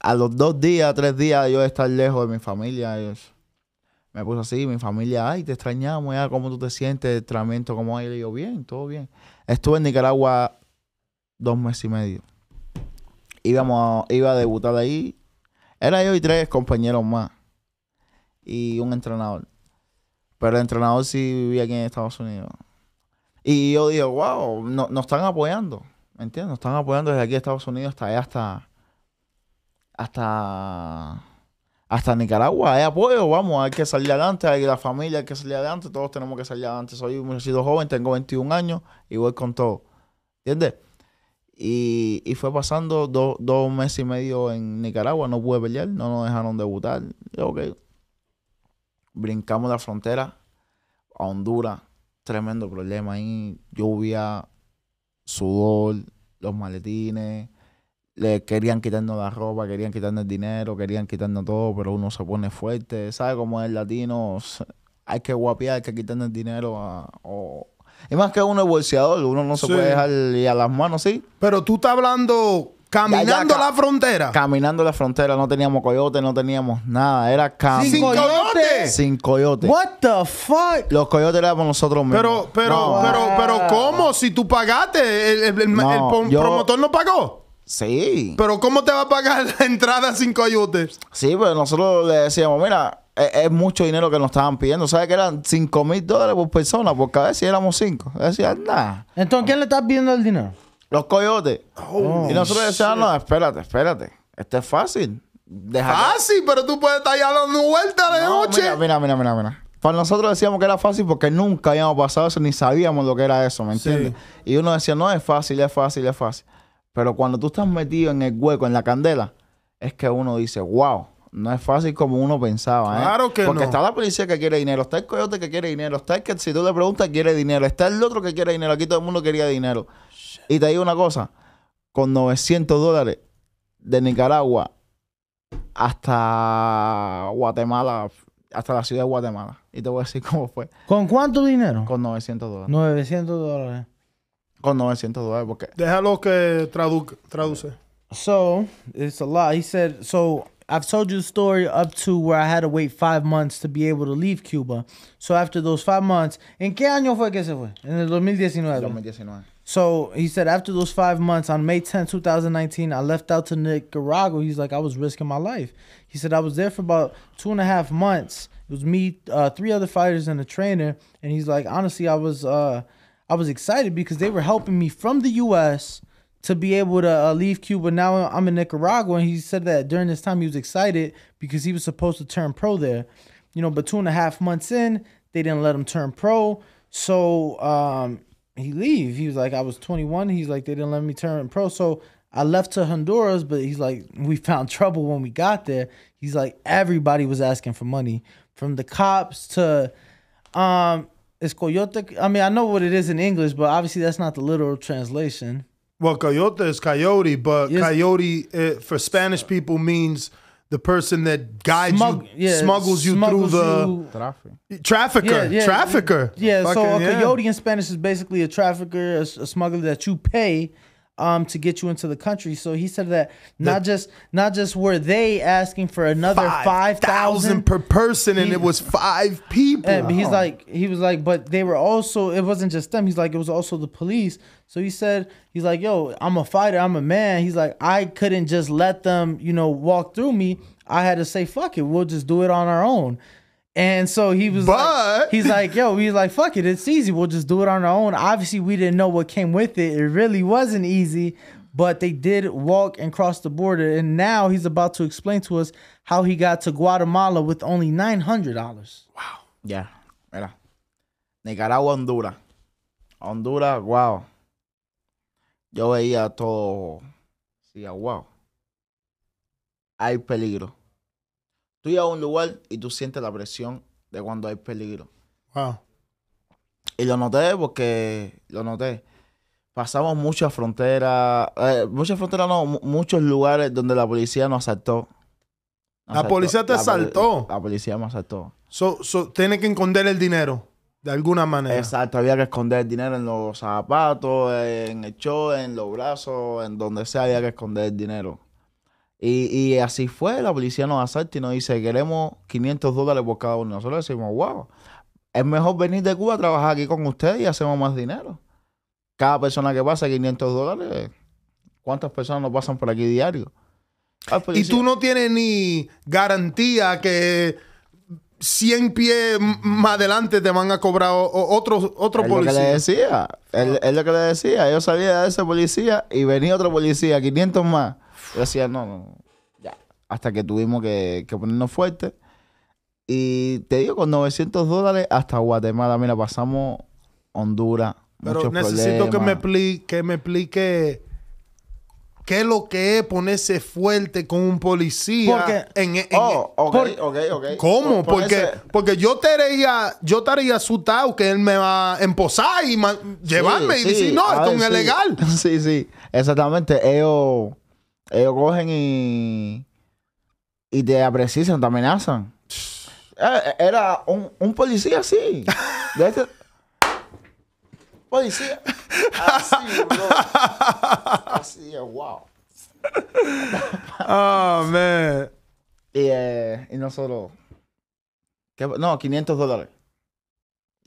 a los dos días, tres días, yo de estar lejos de mi familia. me puse así, mi familia, ay, te extrañamos, ya, ¿cómo tú te sientes? El tratamiento, ¿cómo hay? Le bien, todo bien. Estuve en Nicaragua dos meses y medio. Íbamos iba a debutar ahí era yo y tres compañeros más. Y un entrenador. Pero el entrenador sí vivía aquí en Estados Unidos. Y yo digo, wow, no, nos están apoyando. ¿Me entiendes? Nos están apoyando desde aquí a Estados Unidos hasta allá, hasta. hasta. hasta Nicaragua. Hay apoyo, vamos, hay que salir adelante, hay la familia, hay que salir adelante, todos tenemos que salir adelante. Soy un muchachito joven, tengo 21 años y voy con todo. ¿Entiendes? Y, fue pasando dos meses y medio en Nicaragua, no pude pelear, no nos dejaron debutar. Yo, okay. Brincamos la frontera a Honduras, tremendo problema ahí, lluvia, sudor, los maletines, le querían quitarnos la ropa, querían quitarnos el dinero, querían quitarnos todo, pero uno se pone fuerte, ¿sabe cómo es el latino? (laughs) Hay que guapiar, hay que quitarnos el dinero a, o, es más que uno es bolseador, uno no se puede dejar a las manos, sí. Pero tú estás hablando Caminando la frontera. Caminando la frontera, no teníamos coyotes, no teníamos nada. Era caminando. ¿Sin coyotes? Sin coyotes. What the fuck? Los coyotes éramos nosotros mismos. Pero, pero, pero, pero, ¿cómo? Si tú pagaste, el, promotor no pagó. Sí. Pero, ¿cómo te va a pagar (laughs) la entrada sin coyotes? Sí, pero pues nosotros le decíamos, mira, es, mucho dinero que nos estaban pidiendo. ¿Sabes que eran 5 mil dólares por persona? Porque a veces éramos 5. Decía, nada. Entonces, ¿quién le está pidiendo el dinero? Los coyotes. Oh. y nosotros oh, decíamos, no, espérate, espérate. Esto es fácil. fácil, pero tú puedes estar ya dando vueltas de noche. Mira, mira, mira, mira. Para pues nosotros decíamos que era fácil porque nunca habíamos pasado eso ni sabíamos lo que era eso, ¿me entiendes? Y uno decía, no, es fácil, es fácil, es fácil. Pero cuando tú estás metido en el hueco, en la candela, es que uno dice, wow no es fácil como uno pensaba, ¿eh? Claro que Porque está la policía que quiere dinero, está el coyote que quiere dinero, está el que si tú le preguntas quiere dinero, está el otro que quiere dinero, aquí todo el mundo quería dinero. Y te digo una cosa, con 900 dólares de Nicaragua hasta Guatemala, hasta la ciudad de Guatemala. Y te voy a decir (laughs) cómo fue. ¿Con cuánto dinero? Con 900 dólares. 900 dólares. Con 900 dólares, porque... Déjalo que traduce. So, it's a lot. He said, so... I've told you the story up to where I had to wait five months to be able to leave Cuba. So after those five months, ¿en qué año fue que se fue? En el 2019. 2019. So he said after those five months, on May 10, 2019, I left out to Nicaragua. He's like, I was risking my life. He said I was there for about two and a half months. It was me, uh, three other fighters, and a trainer. And he's like, honestly, I was uh, I was excited because they were helping me from the U.S to be able to uh, leave Cuba. Now I'm in Nicaragua, and he said that during this time he was excited because he was supposed to turn pro there. You know, but two and a half months in, they didn't let him turn pro, so um, he leave. He was like, I was 21. He's like, they didn't let me turn pro, so I left to Honduras. But he's like, we found (laughs) trouble when we got there. He's like, everybody was asking for money, from the cops to. Um, it's coyote. I mean, I know what it is in English, but obviously that's not the literal translation. Well, coyote is coyote, but yes. coyote uh, for Spanish people means the person that guides Smug- you, yeah, smuggles you smuggles through the you. trafficker, yeah, yeah, trafficker. Yeah, Fucking, so a coyote in Spanish is basically a trafficker, a, a smuggler that you pay um, to get you into the country. So he said that not the, just not just were they asking for another five thousand per person, and it was five people. And he's like, he was like, but they were also. It wasn't just them. He's like, it was also the police. So he said, he's like, yo, I'm a fighter, I'm a man. He's like, I couldn't just let them, you know, walk through me. I had to say, fuck it, we'll just do it on our own. And so he was but... like, he's like, yo, he's like, fuck it, it's easy. We'll just do it on our own. Obviously, we didn't know what came with it. It really wasn't easy, but they did walk and cross the border. And now he's about to explain to us how he got to Guatemala with only $900. Wow. Yeah. Mira. Nicaragua, Honduras. Honduras, wow. yo veía todo. Sí, ah, wow. Hay peligro. Tú llegas a un lugar y tú sientes la presión de cuando hay peligro. Wow. Y lo noté porque lo noté. Pasamos muchas fronteras, eh, muchas fronteras no, muchos lugares donde la policía nos asaltó. la policía te asaltó. la policía nos asaltó. So, tiene que esconder el dinero. De alguna manera. Exacto, había que esconder el dinero en los zapatos, en el show, en los brazos, en donde sea había que esconder el dinero. Y, así fue, la policía nos asalta y nos dice, queremos 500 dólares por cada uno. Nosotros decimos, wow, es mejor venir de Cuba a trabajar aquí con ustedes y hacemos más dinero. Cada persona que pasa 500 dólares, ¿cuántas personas nos pasan por aquí diario? y tú no tienes ni garantía que 100 pies más adelante te van a cobrar otro, otro policía. Lo que le decía, es, lo que le decía. Yo salía de ese policía y venía otro policía, 500 más. Yo decía, no, no, ya. Hasta que tuvimos que, ponernos fuertes. Y te digo, con 900 dólares hasta Guatemala. Mira, pasamos Honduras. Pero necesito que me, que me explique ¿Qué es lo que es ponerse fuerte con un policía? en, oh, ¿Cómo? porque, yo estaría, yo estaría asustado que él me va a emposar y llevarme y decir, no, ah, esto es ilegal. (laughs) Sí, sí, exactamente. Ellos, cogen y, y te aprecian, te amenazan. (laughs) Eh, era un, un policía así. (laughs) De este, Policía. Así, bro. Así, wow. oh, man. Y, eh, y no solo. no, 500 dólares.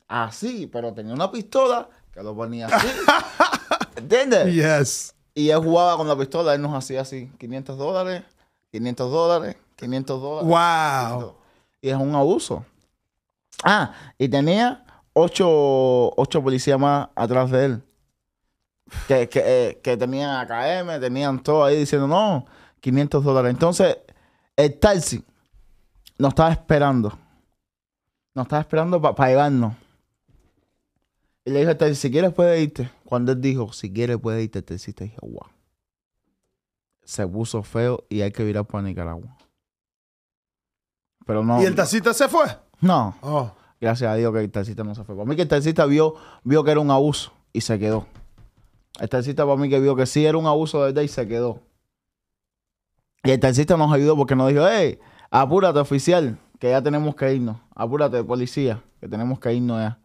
Así, pero tenía una pistola que lo ponía así. (laughs) ¿Entiendes? Yes. Y él jugaba con la pistola, él nos hacía así: 500 dólares, 500 dólares, 500 dólares. ¡Wow! Y es un abuso. Ah, y tenía ocho, policías más atrás de él. Que, eh, tenían AKM, tenían todo ahí diciendo, no, 500 dólares. Entonces, el taxi nos estaba esperando. Nos estaba esperando para pa llevarnos. Y le dijo al taxi, si quieres puedes irte. Cuando él dijo, si quieres puedes irte, el taxista dijo, wow. Se puso feo y hay que virar para Nicaragua. Pero no. ¿Y el taxista se fue? No. Oh. Gracias a Dios que el taxista no se fue. Para mí que el taxista vio, vio que era un abuso y se quedó. El taxista para mí que vio que sí era un abuso de verdad y se quedó. Y el taxista nos ayudó porque nos dijo, hey, apúrate oficial, que ya tenemos que irnos. Apúrate policía, que tenemos que irnos ya.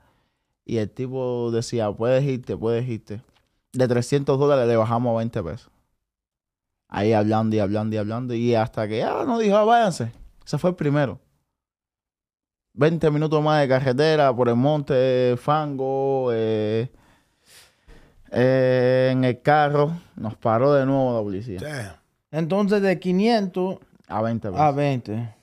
Y el tipo decía, puedes irte, puedes irte. De 300 dólares le bajamos a 20 pesos. Ahí hablando y hablando y hablando. Y hasta que ya ah, nos dijo, ah, váyanse. Ese fue el primero. 20 minutos más de carretera por el monte, fango, eh, eh, en el carro. Nos paró de nuevo la policía. Entonces de 500 a 20. A 20.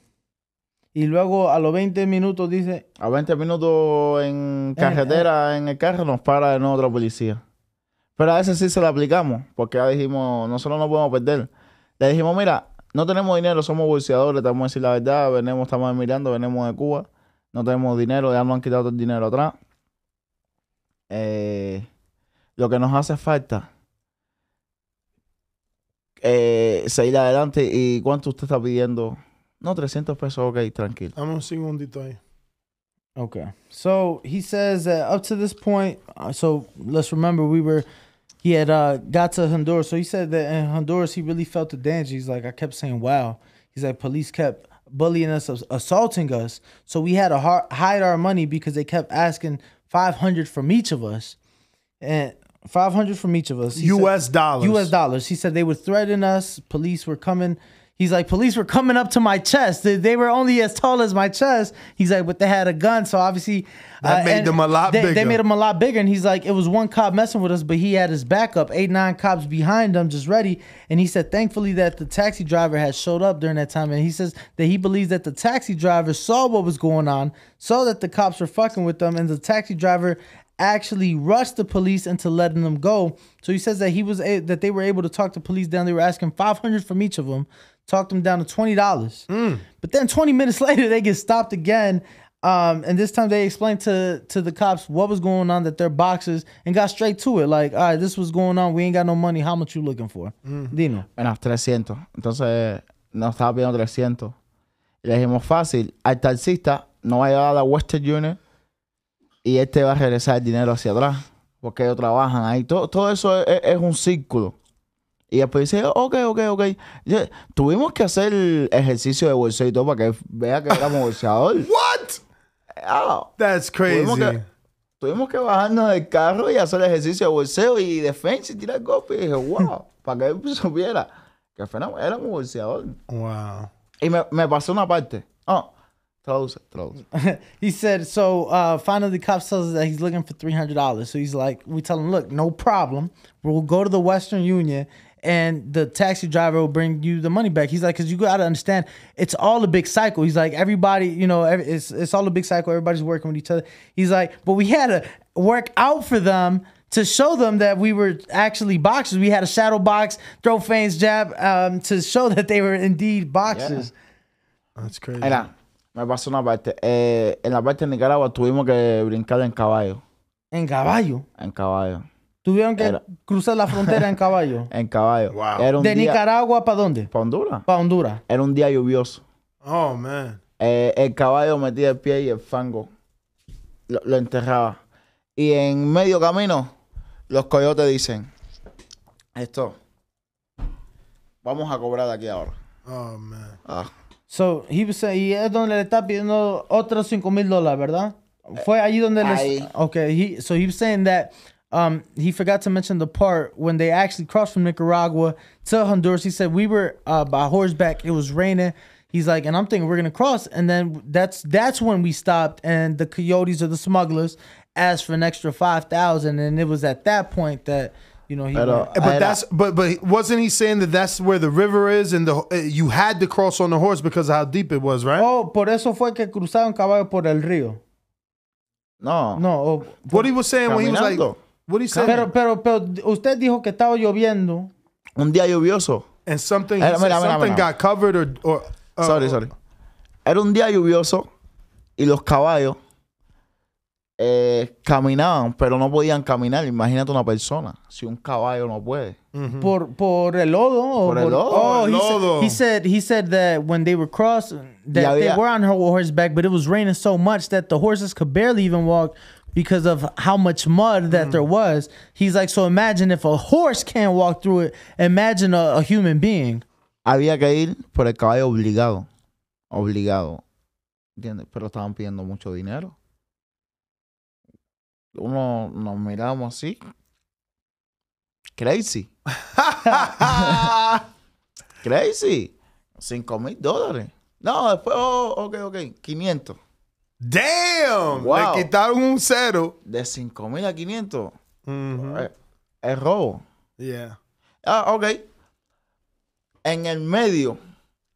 Y luego a los 20 minutos dice... A 20 minutos en eh, carretera, en, el carro, nos para de nuevo otra policía. Pero a ese sí se lo aplicamos, porque ya dijimos, nosotros no podemos perder. Le dijimos, mira, no tenemos dinero, somos bolseadores, estamos a decir la verdad, venimos, estamos mirando, venimos de Cuba. No tenemos dinero, ya nos han quitado todo el dinero atrás. Eh, lo que nos hace falta eh, seguir adelante. ¿Y cuánto usted está pidiendo? No, 300 pesos, ok, tranquilo. Dame un segundito ahí. Okay. So he says that up to this point, uh, so let's remember we were, he had uh, got to Honduras. So he said that in Honduras, he really felt the danger. He's like, I kept saying, wow. He's like, police kept bullying us, assaulting us. So we had to hide our money because they kept asking 500 from each of us. And 500 from each of us. US said, dollars. US dollars. He said they were threatening us, police were coming. He's like, police were coming up to my chest. They, were only as tall as my chest. He's like, but they had a gun, so obviously that uh, made them a lot they, bigger. They made them a lot bigger, and he's like, it was one cop messing with us, but he had his backup, eight nine cops behind him, just ready. And he said, thankfully that the taxi driver had showed up during that time, and he says that he believes that the taxi driver saw what was going on, saw that the cops were fucking with them, and the taxi driver actually rushed the police into letting them go. So he says that he was a- that they were able to talk to police down. They were asking five hundred from each of them talked them down to twenty dollars. Mm. But then twenty minutes (laughs) later, they get stopped again. Um, and this time they explained to to the cops what was going on that their boxes and got straight to it. Like, all right, this was going on. We ain't got no money. How much you looking for? Mm. Dino. Bueno, 300. Entonces nos estaba viendo 300. Le dijimos fácil, al taxista no va a llevar a Western Union y este va a regresar el dinero hacia atrás porque ellos trabajan ahí. Todo, todo eso es, es un círculo. Y después dice, ok, ok, ok. Tuvimos que hacer ejercicio de bolseo y todo para que vea que éramos (laughs) bolseador. What? Oh. That's crazy. Tuvimos que, bajarnos del carro y hacer el ejercicio de bolseo y defensa y tirar golpe. Y dije, (laughs) wow, para que él supiera que éramos bolseador. Wow. Y me, me pasó una parte. Oh, traduce, traduce. (laughs) he said, so uh, finally the cop tells us that he's looking for $300. So he's like, we tell him, look, no problem. We'll go to the Western Union and the taxi driver will bring you the money back. He's like, because you got to understand, it's all a big cycle. He's like, everybody, you know, every, it's it's all a big cycle. Everybody's working with each other. He's like, but we had to work out for them to show them that we were actually boxers. We had a shadow box, throw feints, jab um, to show that they were indeed boxers. Yeah. That's crazy. Era, me pasó una parte. Eh, en la parte de Nicaragua tuvimos que brincar en caballo. ¿En caballo? En caballo. Tuvieron que cruzar la frontera en caballo. (laughs) en caballo. ¿De Nicaragua para dónde? Para Honduras. Para Honduras. Era un día lluvioso. Oh, man. Eh, el caballo metía el pie y el fango lo, enterraba. Y en medio camino, los coyotes dicen: Esto, vamos a cobrar aquí ahora. Oh, man. Ah. So, he y es donde le está pidiendo otros 5 mil dólares, ¿verdad? Eh, Fue allí donde les. Ahí. Ok, he, so he saying that. Um, he forgot to mention the part when they actually crossed from Nicaragua to Honduras. He said we were uh, by horseback. It was raining. He's like, and I'm thinking we're gonna cross, and then that's that's when we stopped, and the coyotes or the smugglers asked for an extra five thousand, and it was at that point that you know he. Went, but that's but but wasn't he saying that that's where the river is, and the eh, you had to cross on the horse because how deep it was, right? Oh, por eso fue que cruzaron caballo por el río. No, no. Oh, what he was saying when he was like. What you Pero, pero, pero usted dijo que estaba lloviendo. Un día lluvioso. And something, Era- said mira, mira, something mira. got covered or, or uh, sorry, sorry. Era un día lluvioso y los caballos eh, caminaban, pero no podían caminar. Imagínate una persona. Si un caballo no puede. Mm-hmm. Por, por el lodo. o Por el lodo. Oh, Por he, Said, he said he said that when they were crossing that they were on her horseback, but it was raining so much that the horses could barely even walk. because of how much mud that mm. there was. He's like, so imagine if a horse can't walk through it, imagine a, a human being. Había que ir por el caballo obligado. Obligado. ¿Entiendes? Pero estaban pidiendo mucho dinero. Uno nos miramos así. Crazy. (laughs) Crazy. 5 mil dólares. No, después, oh, ok, ok. 500. ¡Damn! Me Le quitaron un cero. De 5.500. Eh, es, robo. Yeah. Ah, ok. En el medio,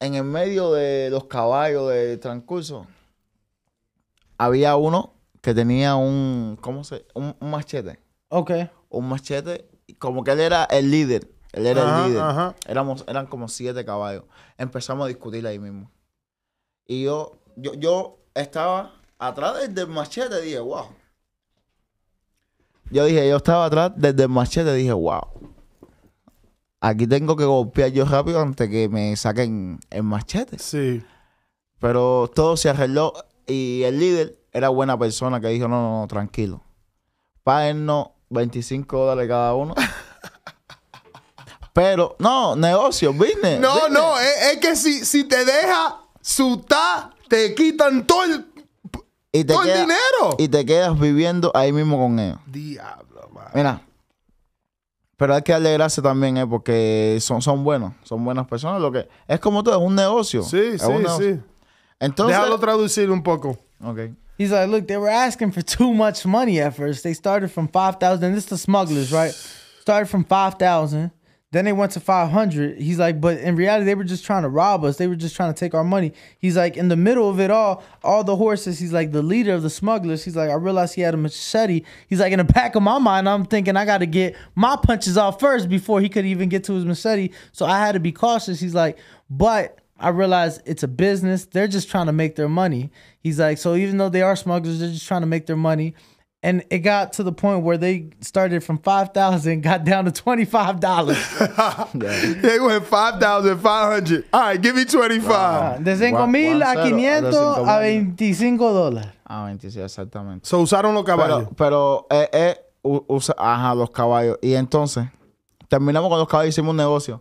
en el medio de los caballos de transcurso, había uno que tenía un, ¿cómo se? Un, machete. Ok. Un machete, como que él era el líder. Él era el líder. Éramos, eran como siete caballos. Empezamos a discutir ahí mismo. Y yo, yo, yo estaba atrás desde machete, dije, wow. Yo dije, yo estaba atrás desde el machete, dije, wow. Aquí tengo que golpear yo rápido antes que me saquen el machete. Sí. Pero todo se arregló y el líder era buena persona que dijo, no, no, no tranquilo. Párenos 25 dólares cada uno. (laughs) Pero, no, negocio, business. No, no, es, que si, si te deja ta te quitan todo el, todo el dinero. Y te quedas viviendo ahí mismo con ellos. Diablo, man. Mira. Pero hay que alegrarse también, ¿eh? Porque son, son buenos. Son buenas personas. Lo que, es como todo, es un negocio. Sí, sí, sí. Entonces, Déjalo traducir un poco. Ok. He's like, look, they were asking for too much money at first. They started from 5,000. This is the smugglers, right? Started from 5,000. Then they went to 500. He's like, but in reality, they were just trying to rob us. They were just trying to take our money. He's like, in the middle of it all, all the horses, he's like, the leader of the smugglers, he's like, I realized he had a machete. He's like, in the back of my mind, I'm thinking I got to get my punches off first before he could even get to his machete. So I had to be cautious. He's like, but I realized it's a business. They're just trying to make their money. He's like, so even though they are smugglers, they're just trying to make their money. and it got to the point where they started from $5,000 got down to $25 (laughs) they went 5500 All right, give me 25 De $5,000 a $500, a $25. dólares. A 25, exactamente. So, usaron los caballos. Pero, pero eh, eh, usa, ajá, los caballos. Y entonces, terminamos con los caballos, hicimos un negocio.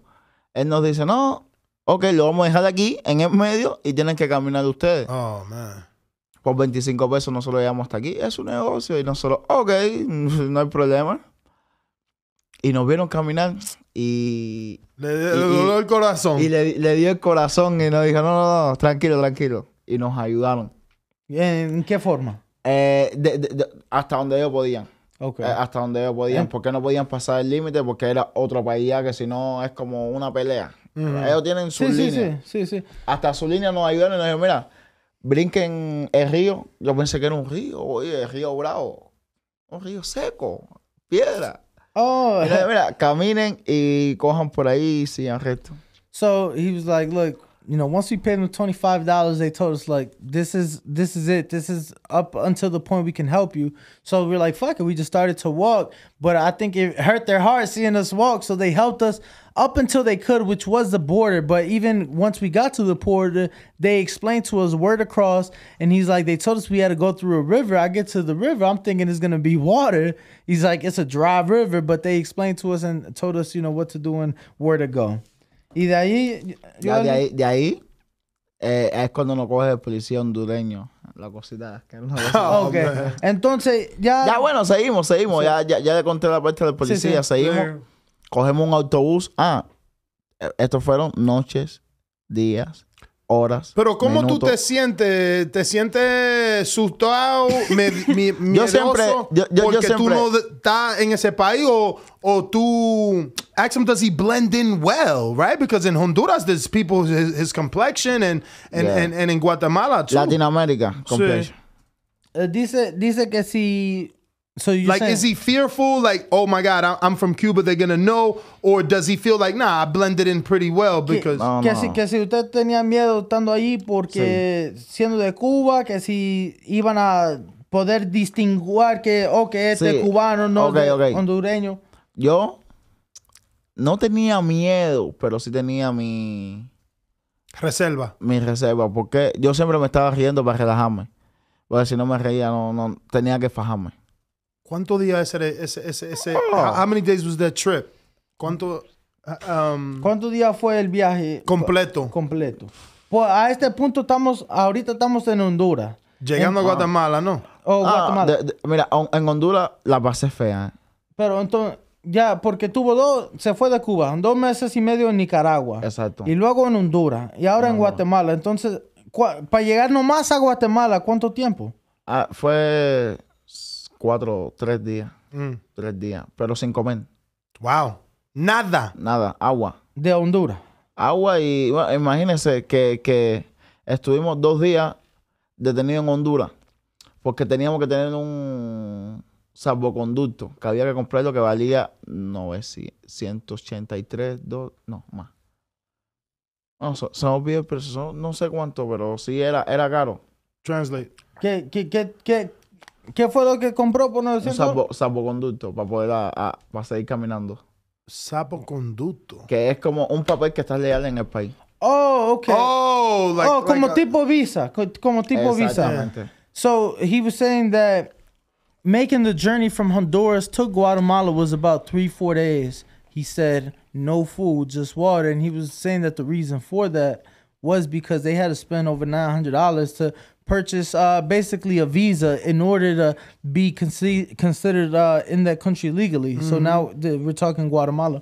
Él nos dice, no, ok, lo vamos a dejar aquí, en el medio, y tienen que caminar ustedes. Oh, man por 25 pesos nosotros llegamos hasta aquí, es un negocio. Y nosotros, ok, (laughs) no hay problema. Y nos vieron caminar y... Le, dio, el corazón. Y le, dio el corazón y nos dijo, no, no, no, tranquilo, tranquilo. Y nos ayudaron. ¿En qué forma? Eh, hasta donde ellos podían. Okay. Eh, hasta donde ellos podían. ¿Por qué no podían pasar el límite porque era otro país ya que si no es como una pelea. Ellos tienen su línea. Sí, sí, sí, sí. Hasta su línea nos ayudaron y nos dijeron, mira, brinquen el río. Yo pensé que era un río, oye, el río bravo. Un río seco, piedra. Oh. Mira, caminen y cojan por ahí y sigan recto. So he was like, look, you know, once we paid them twenty five dollars, they told us like, this is this is it. This is up until the point we can help you. So we're like, fuck it. We just started to walk, but I think it hurt their heart seeing us walk. So they helped us up until they could, which was the border. But even once we got to the border, they explained to us where to cross. And he's like, they told us we had to go through a river. I get to the river, I'm thinking it's gonna be water. He's like, it's a dry river, but they explained to us and told us, you know, what to do and where to go. Y de ahí. Ya, de ahí, de ahí eh, es cuando nos coge el policía hondureño. La cosita (laughs) Ok. Entonces, ya. Ya, bueno, seguimos, seguimos. Ya, ya, ya, le conté la parte del policía. Seguimos. Cogemos un autobús. Ah, e, estos fueron noches, días, horas. Pero ¿cómo tú te sientes? ¿Te sientes asustado, (laughs) me, mi, yo siempre, yo, yo, porque tú no estás en ese país o, o tú... Axum, does he blend in well, right? Because in Honduras hay people his, his complexion and, and, and, and, Guatemala too. Latinoamérica, complexion. Eh, dice, dice que si So like, is he fearful? Like, oh my God, I'm from Cuba, they're gonna know, or does he feel like, nah, I blended in pretty well because. Que, no, Si, usted tenía miedo estando ahí porque siendo de Cuba, que si iban a poder distinguir que, oh, que este cubano no okay, hondureño. Yo no tenía miedo, pero sí tenía mi. Reserva. Mi reserva, porque yo siempre me estaba riendo para relajarme. Porque si no me reía, no, no tenía que fajarme. ¿Cuántos días ese, ese, ese, ese ah. how many days was that trip? ¿Cuánto um, ¿Cuánto fue el viaje completo? Completo. Pues a este punto estamos ahorita estamos en Honduras. Llegando a Guatemala, ¿no? Oh, ah, Guatemala. mira, en Honduras la base es fea. ¿eh? Pero entonces ya, porque tuvo dos, se fue de Cuba, dos meses y medio en Nicaragua. Exacto. Y luego en Honduras, y ahora en Guatemala. Entonces, para llegar nomás a Guatemala, ¿cuánto tiempo? Ah, fue cuatro, tres días. Mm. Tres días, pero sin comer. Wow. Nada. Nada, agua. De Honduras. Agua y imagínense que, estuvimos dos días detenidos en Honduras porque teníamos que tener un salvoconducto que había que comprar lo que valía 983, do, no, más. No, se, me olvidó no sé cuánto, pero sí era, era caro. Translate. ¿Qué, qué, qué, qué, ¿Qué fue lo que compró por 900 Un sapo, sapo conducto para poder a, a- para seguir caminando. Sapo conducto. Que es como un papel que estás legal en el país. Oh, okay. Oh, like, oh, como like a- tipo visa, como tipo visa. So he was saying that making the journey from Honduras to Guatemala was about three, four days. He said no food, just water, and he was saying that the reason for that was because they had to spend over nine hundred dollars to purchase uh, basically a visa in order to be conce- considered uh, in that country legally. Mm-hmm. So now the, we're talking Guatemala.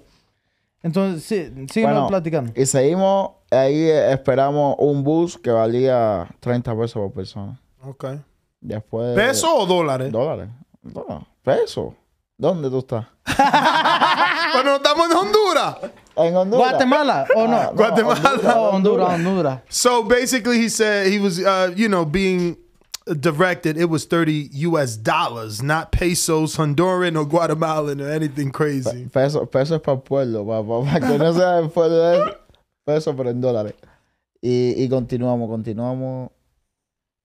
Entonces, sí, sigamos bueno, platicando. Y seguimos, ahí eh, esperamos un bus que valía 30 pesos por persona. Ok. Después. ¿Peso o dólares? Dólares. No, Pesos. ¿Dónde tú estás? Bueno (laughs) estamos en Honduras. En Honduras. Guatemala o no? Ah, Guatemala. Honduras, Honduras, So basically, he said he was, uh, you know, being directed. It was 30 U.S. dollars, not pesos, Honduran or Guatemalan or anything crazy. Pesos, pesos para pueblo, para, que no sea el pueblo, pesos pero en dólares. Y, continuamos, continuamos.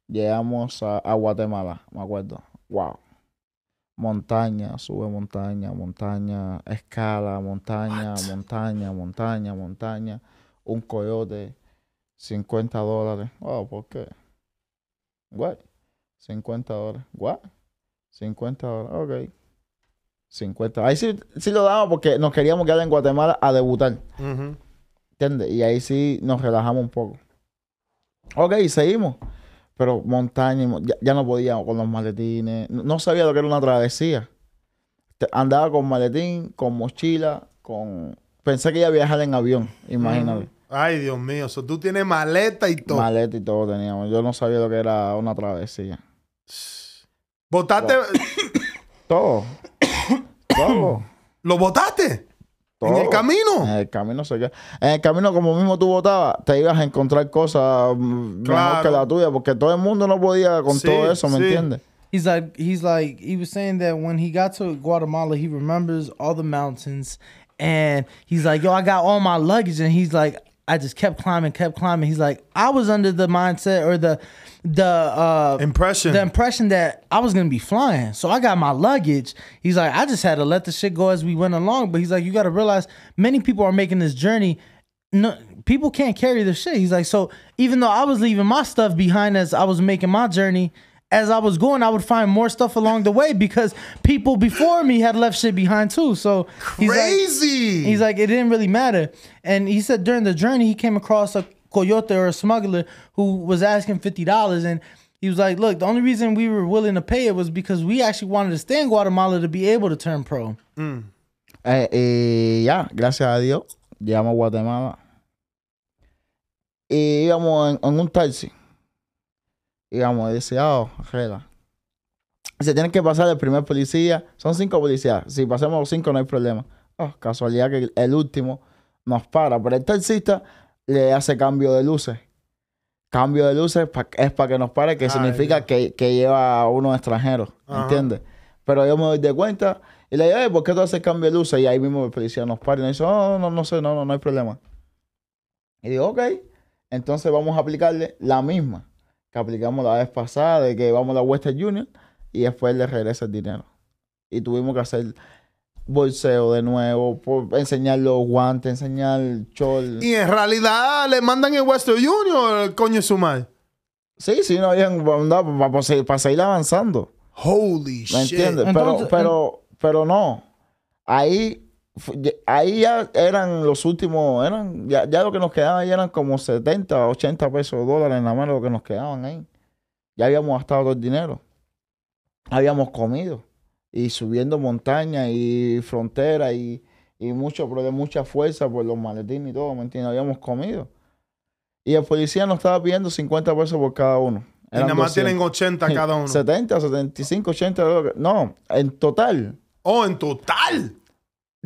Llegamos a, a Guatemala, me acuerdo. Wow montaña, sube montaña, montaña, escala, montaña, montaña, montaña, montaña, un coyote, 50 dólares. Oh, ¿por qué? What? 50 dólares. What? 50 dólares, ok. 50. Ahí sí, sí lo damos porque nos queríamos quedar en Guatemala a debutar. ¿Entiendes? Y ahí sí nos relajamos un poco. Ok, seguimos. Pero montaña, ya, no podía con los maletines. No, sabía lo que era una travesía. Andaba con maletín, con mochila, con... Pensé que iba a viajar en avión, imagínate. Ay, Dios mío, o tú tienes maleta y todo. Maleta y todo teníamos. Yo no sabía lo que era una travesía. botaste? Todo. todo. ¿Lo botaste? En el camino. En el camino se queda. En el camino, como mismo tú votabas, te ibas a encontrar cosas claro. Mm, mejor que la tuya, porque todo el mundo no podía con sí, todo eso, ¿me sí. entiendes? He's like, he's like, he was saying that when he got to Guatemala, he remembers all the mountains, and he's like, yo, I got all my luggage, and he's like, I just kept climbing, kept climbing. He's like, I was under the mindset or the the uh, impression the impression that I was gonna be flying. So I got my luggage. He's like, I just had to let the shit go as we went along. But he's like, you got to realize many people are making this journey. No, people can't carry their shit. He's like, so even though I was leaving my stuff behind as I was making my journey, as I was going, I would find more stuff along the way because people before me had left shit behind too. So he's crazy. Like, he's like, it didn't really matter. And he said during the journey, he came across a coyote or a smuggler who was asking fifty dollars, and he was like, "Look, the only reason we were willing to pay it was because we actually wanted to stay in Guatemala to be able to turn pro." Mm. Eh, eh, ya, gracias a Dios, llegamos a Guatemala. Y eh, íbamos en, en un taxi. digamos, dice, oh, regla. Se tiene que pasar el primer policía. Son cinco policías. Si pasamos cinco, no hay problema. Ah, casualidad que el último nos para. Pero el taxista le hace cambio de luces. Cambio de luces es para que nos pare, que significa que, que, lleva uno extranjero. ¿Entiendes? Pero yo me doy de cuenta y le digo, ¿por qué tú haces cambio de luces? Y ahí mismo el policía nos para y nos dice, oh, no, no sé, no, no, no hay problema. Y digo, ok, entonces vamos a aplicarle la misma que aplicamos la vez pasada de que vamos a la Western Union y después le regresa el dinero. Y tuvimos que hacer bolseo de nuevo, por enseñar los guantes, enseñar el chol. Y en realidad le mandan el Western Union, el coño su mal? Sí, sí, no, habían para, seguir avanzando. Holy shit. ¿Me entiendes? pero, pero, pero no. Ahí ahí ya eran los últimos, eran ya, lo que nos quedaba ahí eran como 70, 80 pesos dólares en la mano lo que nos quedaban ahí. Ya habíamos gastado todo el dinero. Habíamos comido y subiendo montaña y frontera y, mucho, pero de mucha fuerza por los maletines y todo, ¿me entiendes? Habíamos comido. Y el policía nos estaba pidiendo 50 pesos por cada uno. y nada más tienen 80 cada (laughs) uno. 70, 75, 80 dólares. No, en total. Oh, en total.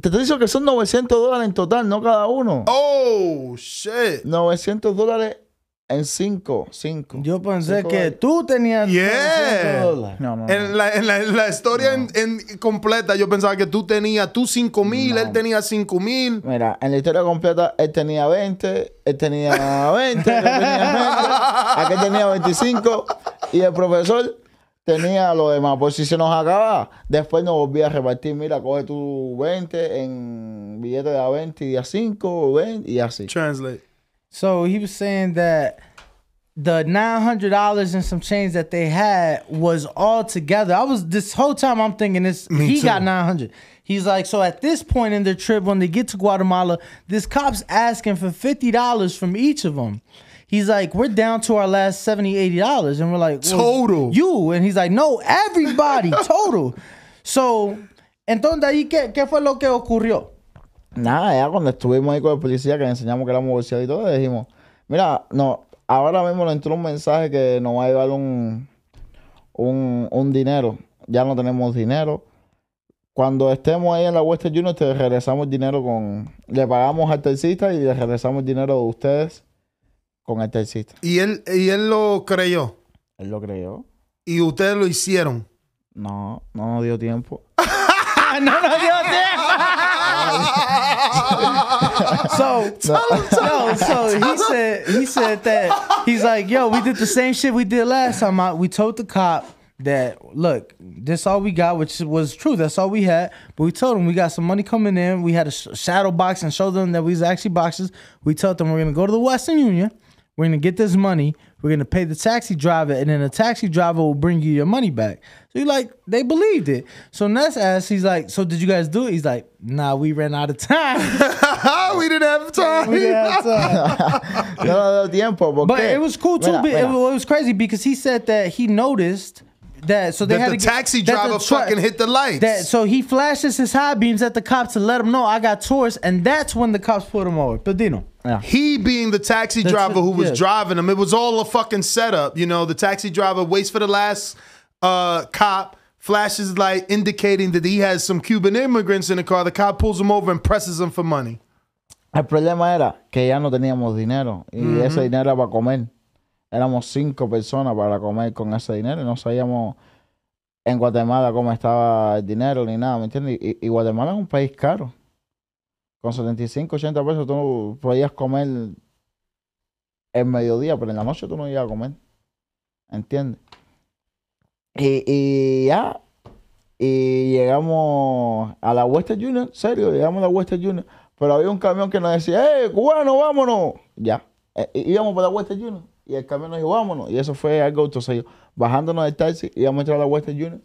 Te estoy diciendo que son 900 dólares en total, no cada uno. Oh, shit. 900 dólares en 5. Yo pensé que tú tenías yeah. 900 dólares. No, no, En, la, historia en, completa, yo pensaba que tú tenías tú 5 mil, él tenía 5 mil. Mira, en la historia completa, él tenía 20, él tenía 20, él tenía 20, (laughs) aquel tenía 25 y el profesor tenía lo demás. si se nos acaba, después nos a repartir. Mira, coge tu 20 en billete de a 20 y a 5, 20 y así. Translate. So he was saying that the $900 and some change that they had was all together. I was this whole time I'm thinking this Me he too. got 900. He's like, so at this point in their trip when they get to Guatemala, this cop's asking for $50 from each of them. He's like, we're down to our last 70 $80. And we're like, total. You. And he's like, no, everybody, (laughs) total. So, entonces ahí, ¿qué, fue lo que ocurrió? Nada, ya cuando estuvimos ahí con el policía, que le enseñamos que éramos bolseados y todo, le dijimos, mira, no, ahora mismo nos entró un mensaje que nos va a llevar un, dinero. Ya no tenemos dinero cuando estemos ahí en la Western Junior, te regresamos dinero con. Le pagamos al taxista y le regresamos el dinero de ustedes con Y él, y él lo creyó. Él lo creyó. Y ustedes lo hicieron. No, no nos dio tiempo. (laughs) no nos dio tiempo. (laughs) so, no, so he said he said that he's like, yo, we did the same shit we did last time We told the cop that look, this all we got, which was true. That's all we had. But we told them we got some money coming in. We had a sh shadow box and showed them that we was actually boxes. We told them we're gonna go to the Western Union. We're gonna get this money. We're gonna pay the taxi driver, and then the taxi driver will bring you your money back. So you like, they believed it. So Ness asked, he's like, so did you guys do it? He's like, nah, we ran out of time. (laughs) we didn't have time. we didn't have time. (laughs) no, no, no, But it was cool too. It was crazy because he said that he noticed that so they that had the to taxi get, driver the fucking hit the lights. That, so he flashes his high beams at the cops to let them know I got tourists, and that's when the cops pulled him over. Pedino. Yeah. He being the taxi that's driver who was yeah. driving him, it was all a fucking setup. You know, the taxi driver waits for the last uh, cop, flashes light indicating that he has some Cuban immigrants in the car. The cop pulls him over and presses him for money. El problema era que ya no teníamos dinero y mm -hmm. ese dinero era para comer. éramos cinco personas para comer con ese dinero y no sabíamos en Guatemala cómo estaba el dinero ni nada, ¿me entiendes? Y, Guatemala es un país caro. Con 75, 80 pesos tú podías comer en mediodía, pero en la noche tú no ibas a comer. ¿Entiendes? Y, y ya, y llegamos a la Western Junior, serio, llegamos a la Western Junior. pero había un camión que nos decía, ¡eh, cubano, vámonos! Ya, eh, íbamos para la Western Junior. Y el camión nos dijo, vámonos. Y eso fue algo, entonces bajándonos del taxi, íbamos a entrar a la Western Union.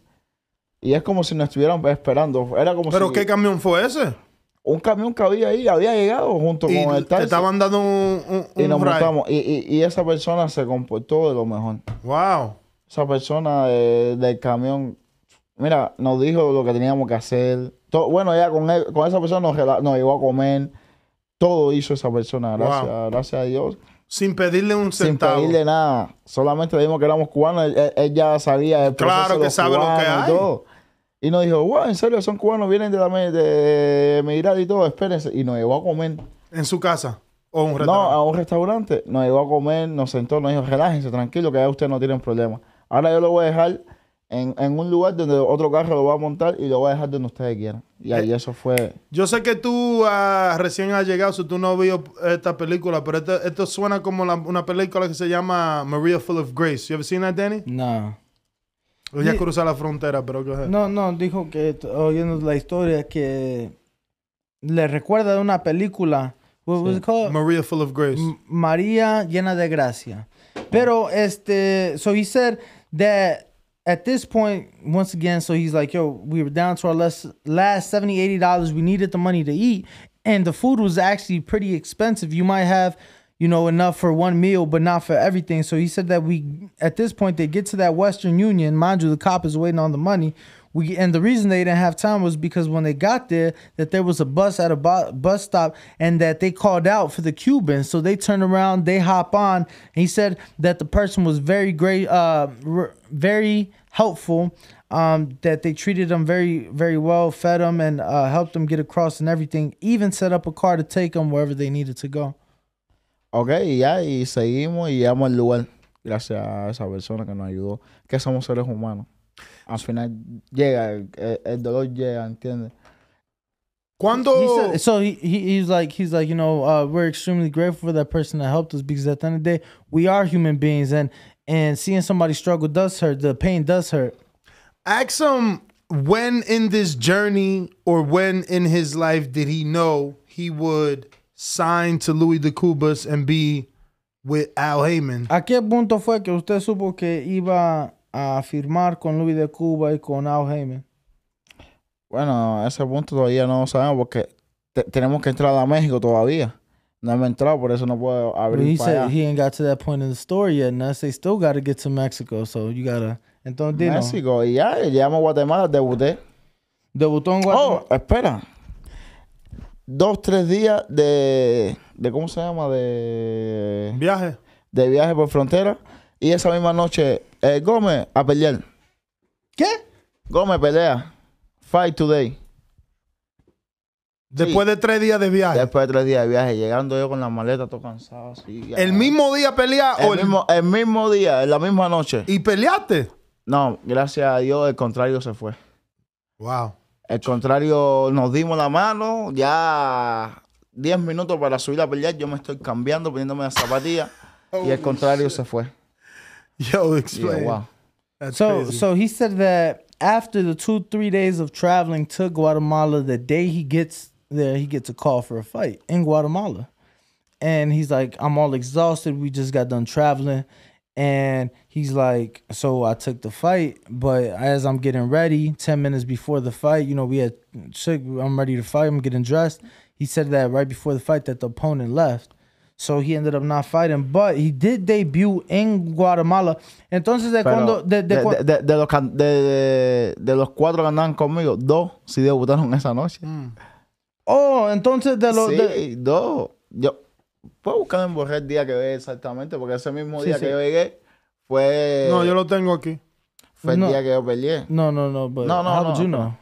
Y es como si nos estuvieran esperando. Era como ¿Pero qué camión fue ese? Un camión que había ahí, había llegado junto con el taxi. estaban dando un, Y nos montamos. Y, esa persona se comportó de lo mejor. ¡Wow! Esa persona del camión, mira, nos dijo lo que teníamos que hacer. bueno, ella con, esa persona nos, llegó a comer. Todo hizo esa persona, gracias, gracias a Dios. Sin pedirle un centavo. Sin pedirle nada. Solamente le dijimos que éramos cubanos. Él, ya sabía el Claro que de sabe lo que hay. Y, y nos dijo, wow, en serio, son cubanos, vienen de, la, de y todo, espérense. Y nos llevó a comer. ¿En su casa? ¿O un restaurante? No, a un restaurante. Nos llevó a comer, nos sentó, nos dijo, relájense, tranquilo, que ya ustedes no tienen problema. Ahora yo lo voy a dejar en, en, un lugar donde otro carro lo va a montar y lo va a dejar donde ustedes quieran. Y ahí eh, eso fue. Yo sé que tú ah, recién has llegado, si tú no vio esta película, pero esto, suena como una película que se llama Maria Full of Grace. ¿Has has visto that, Danny? No. Ella cruza la frontera, pero No, no, dijo que oyendo la historia que le recuerda de una película. ¿Cómo se llama? Maria Full of Grace. María llena de gracia. Pero este, soy ser de at this point, once again, so he's like, yo, we were down to our last, last 70 $80. We needed the money to eat. And the food was actually pretty expensive. You might have, you know, enough for one meal, but not for everything. So he said that we, at this point, they get to that Western Union. Mind you, the cop is waiting on the money we and the reason they didn't have time was because when they got there that there was a bus at a bus stop and that they called out for the cubans so they turned around they hop on he said that the person was very great uh re- very helpful um, that they treated them very, very well, fed them, and uh, helped them get across and everything. Even set up a car to take them wherever they needed to go. Ok, yeah, ya, y seguimos y llegamos al lugar. Gracias a esa persona que nos ayudó, que somos seres humanos. Al final llega, el, el dolor llega, Cuando he said, so he, he he's like he's like you know uh, we're extremely grateful for that person that helped us because at the end of the day we are human beings and and seeing somebody struggle does hurt the pain does hurt. Ask him when in this journey or when in his life did he know he would sign to Louis de Cubas and be with Al Heyman. ¿A qué punto fue que usted supo que iba a firmar con Luis de Cuba y con Al Jaime? Bueno, a ese punto todavía no sabemos porque tenemos que entrar a México todavía. No hemos entrado, por eso no puedo abrir. he said he ain't got to that point in the story yet, and say still gotta get to Mexico, so you gotta. México, y ya llegamos a Guatemala, debuté. Debutó en oh, Guatemala. Oh, espera. Dos, tres días de, de. ¿Cómo se llama? De. Viaje. De viaje por frontera. Y esa misma noche, eh, Gómez a pelear. ¿Qué? Gómez pelea. Fight today. Después de tres días de viaje. Después de tres días de viaje, llegando yo con la maleta, todo cansado. ¿El mismo día pelea o el mismo, el mismo día, en la misma noche? ¿Y peleaste? No, gracias a Dios, el contrario se fue. Wow. El contrario, nos dimos la mano, ya 10 minutos para subir a pelear, yo me estoy cambiando, poniéndome la zapatillas, y el contrario se fue. (laughs) Yo, explain. Yeah, wow. That's so crazy. so he said that after the two three days of traveling to Guatemala, the day he gets there, he gets a call for a fight in Guatemala, and he's like, "I'm all exhausted. We just got done traveling." And he's like, so I took the fight, but as I'm getting ready, 10 minutes before the fight, you know, we had, I'm ready to fight, I'm getting dressed. He said that right before the fight that the opponent left So he ended up not fighting, but he did debut in Guatemala. Entonces, de cuando. De, de, de, los de de, los cuatro que andaban conmigo, dos sí debutaron esa noche. Mm. Oh, entonces de los. Sí, dos. Yo. Puedo buscar en Borré el día que ve exactamente, porque ese mismo día que yo llegué fue. No, yo lo tengo aquí. Fue el día que yo peleé. No, no, no. But no, no. How no, did you know?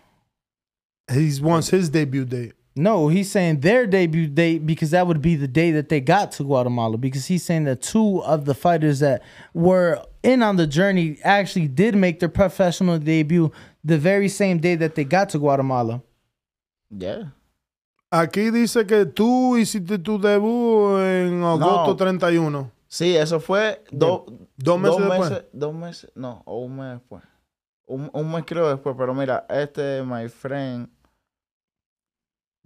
He wants his debut date. No, he's saying their debut date because that would be the day that they got to Guatemala. Because he's saying that two of the fighters that were in on the journey actually did make their professional debut the very same day that they got to Guatemala. Yeah. Aquí dice que tú hiciste tu debut en agosto no. 31. Sí, eso fue do, dos meses dos después. Meses, dos meses, no, o un mes después. Un, un mes creo después, pero mira, este, my friend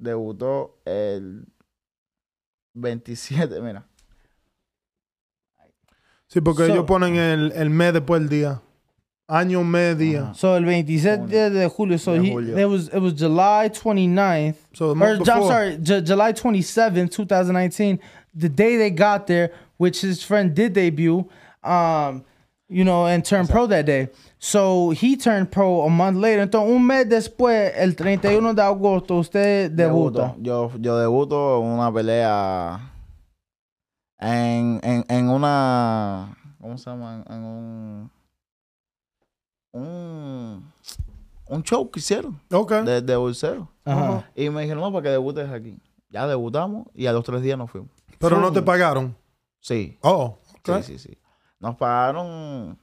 debutó el 27, mira. Sí, porque ellos ponen el, mes después del día. Año, mes, día. So, el 27 de, julio. So, de was, July 29th. So, I'm sorry, July 27th, 2019. The day they got there, which his friend did debut. Um, you know, and turn pro that day. So he turned pro a month later. Entonces, un mes después, el 31 de agosto, usted debutó. Yo, yo debuto en una pelea. En, en, en una. ¿Cómo se llama? En un. Un, un show que hicieron. Ok. De, de bolsero. Ajá. Y me dijeron, no, para que debutes aquí. Ya debutamos y a los tres días nos fuimos. Pero no te pagaron. Sí. Oh, okay. Sí, sí, sí. Nos pagaron,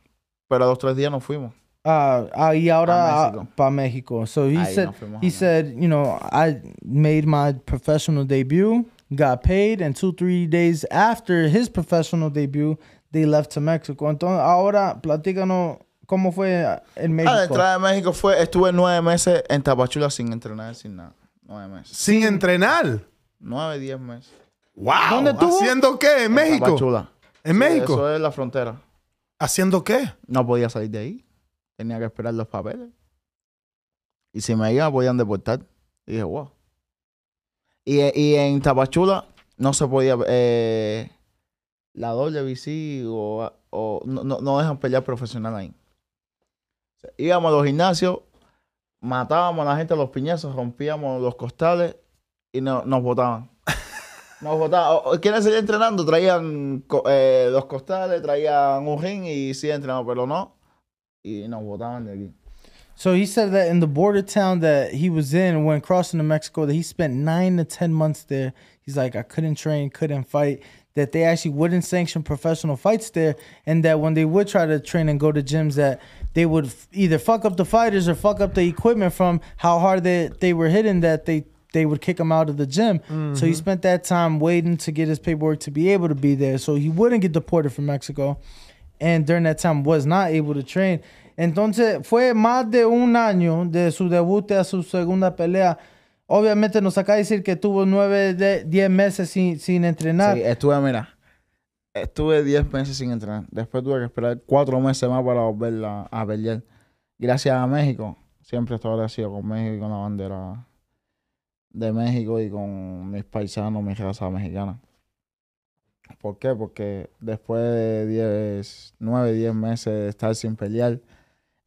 pero dos los tres días nos fuimos. ah, ah y ahora para ah, México. Uh, So he Ahí said, he said, you know, I made my professional debut, got paid, and two, three days after his professional debut, they left to Mexico. Entonces, ahora platícanos cómo fue en ah, México. Ah, entrada de México fue, estuve nueve meses en Tapachula sin entrenar, sin nada. Nueve meses. ¿Sin entrenar? Nueve, diez meses. ¡Wow! ¿Dónde estuvo? ¿Haciendo qué? ¿En, en México? Tapachula. ¿En México? Eso es la frontera. ¿Haciendo qué? No podía salir de ahí. Tenía que esperar los papeles. Y si me iba, podían deportar. dije, wow. Y, en Tapachula no se podía. Eh, la doble o, o no, dejan pelear profesional ahí. íbamos a los gimnasios, matábamos a la gente a los piñazos, rompíamos los costales y no, nos botaban. Nos entrenando? Traían eh, dos costales, traían un ring y sí pero no. Y nos de aquí. So he said that in the border town that he was in when crossing to Mexico, that he spent nine to 10 months there. He's like, I couldn't train, couldn't fight. That they actually wouldn't sanction professional fights there. And that when they would try to train and go to gyms, that they would either fuck up the fighters or fuck up the equipment from how hard they, they were hitting, that they they would kick him out of the gym. So he mm-hmm. spent that time waiting to get his paperwork to be able to be there. So he wouldn't get deported from Mexico. And during that time was not able to train. Entonces fue más de un año de su debut a su segunda pelea. Obviamente nos acaba de decir que tuvo nueve, de, diez meses sin, sin entrenar. Sí, estuve, mira, estuve diez meses sin entrenar. Después tuve que esperar cuatro meses más para volver a pelear. Gracias a México. Siempre estoy agradecido con México con la bandera de México y con mis paisanos, mi raza mexicana. ¿Por qué? Porque después de 10, 9, 10 meses de estar sin pelear,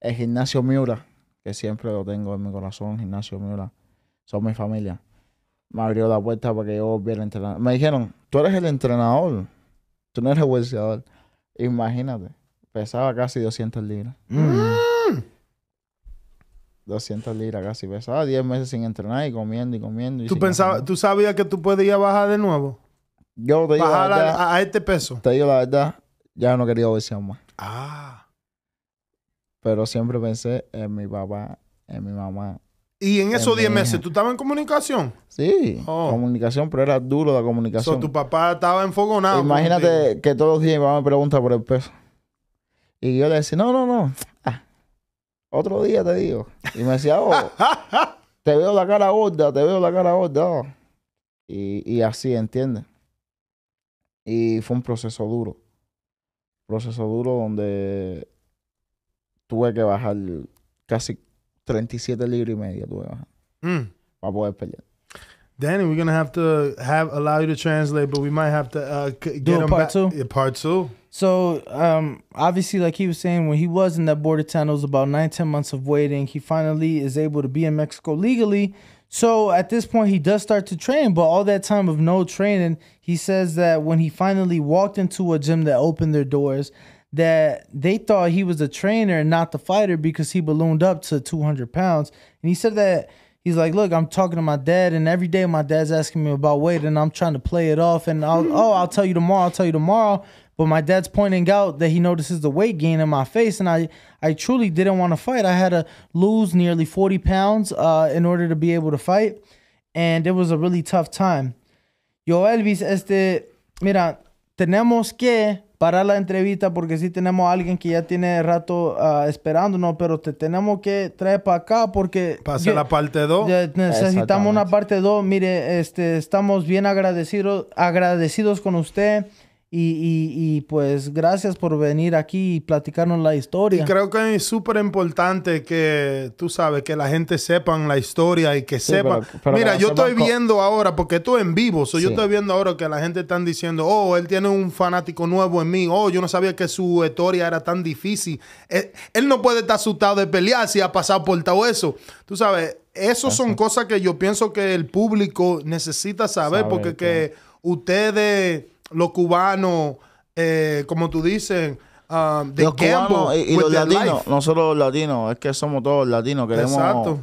el gimnasio Miura, que siempre lo tengo en mi corazón, gimnasio Miura, son mi familia. Me abrió la puerta para que yo volviera a entrenar. Me dijeron, tú eres el entrenador, tú no eres el boxeador. Imagínate, pesaba casi 200 libras. Mm. Ah. 200 libras casi pesaba. Ah, 10 meses sin entrenar y comiendo y comiendo. Y ¿Tú, pensabas, ¿Tú sabías que tú podías bajar de nuevo? Yo te digo bajar a, este peso. Te digo la verdad, ya no quería obesidad más. Ah. Pero siempre pensé en mi papá, en mi mamá. ¿Y en esos 10 meses tú estabas en comunicación? Sí, oh. comunicación, pero era duro la comunicación. tu papá estaba enfogonado. Imagínate que todos los días mi mamá me pregunta por el peso. Y yo le decía, no, no, no. Ah, otro día te digo. Y me decía, oh, (laughs) te veo la cara gorda, te veo la cara gorda. Oh. Y, así, ¿entiendes? Y fue un proceso duro. Proceso duro donde tuve que bajar casi 37 libras y media, tuve que bajar. Mm. Para poder pelear. Danny, we're gonna have to have allow you to translate, but we might have to uh, get Do him part two. Yeah, part two. So um, obviously, like he was saying, when he was in that border town, it was about nine, ten months of waiting. He finally is able to be in Mexico legally. So at this point, he does start to train, but all that time of no training, he says that when he finally walked into a gym that opened their doors, that they thought he was a trainer and not the fighter because he ballooned up to 200 pounds. And he said that he's like, look, I'm talking to my dad, and every day my dad's asking me about weight, and I'm trying to play it off, and I'll, (laughs) oh, I'll tell you tomorrow, I'll tell you tomorrow. But my dad's pointing out that he notices the weight gain in my face, and I, I truly didn't want to fight. I had to lose nearly 40 pounds uh, in order to be able to fight, and it was a really tough time. Yo, Elvis, este, mira, tenemos que parar la entrevista porque sí tenemos a alguien que ya tiene rato ah, esperándonos, pero te tenemos que traer para acá porque... Pasa la parte 2. Necesitamos una parte 2. Mire, este, estamos bien agradecidos, agradecidos con usted. Y, pues gracias por venir aquí y platicarnos la historia. creo que es súper importante que tú sabes, que la gente sepan la historia y que sepa... sepan. Mira, yo estoy viendo ahora, porque esto es en vivo, yo estoy viendo ahora que la gente está diciendo, oh, él tiene un fanático nuevo en mí, oh, yo no sabía que su historia era tan difícil. Eh, él, no puede estar asustado de pelear si ha pasado por todo eso. Tú sabes, esas son cosas que yo pienso que el público necesita saber, porque que ustedes los cubanos, eh, como tú dices, um, de los cubanos y, los latinos, nosotros los latinos, es que somos todos latinos, queremos,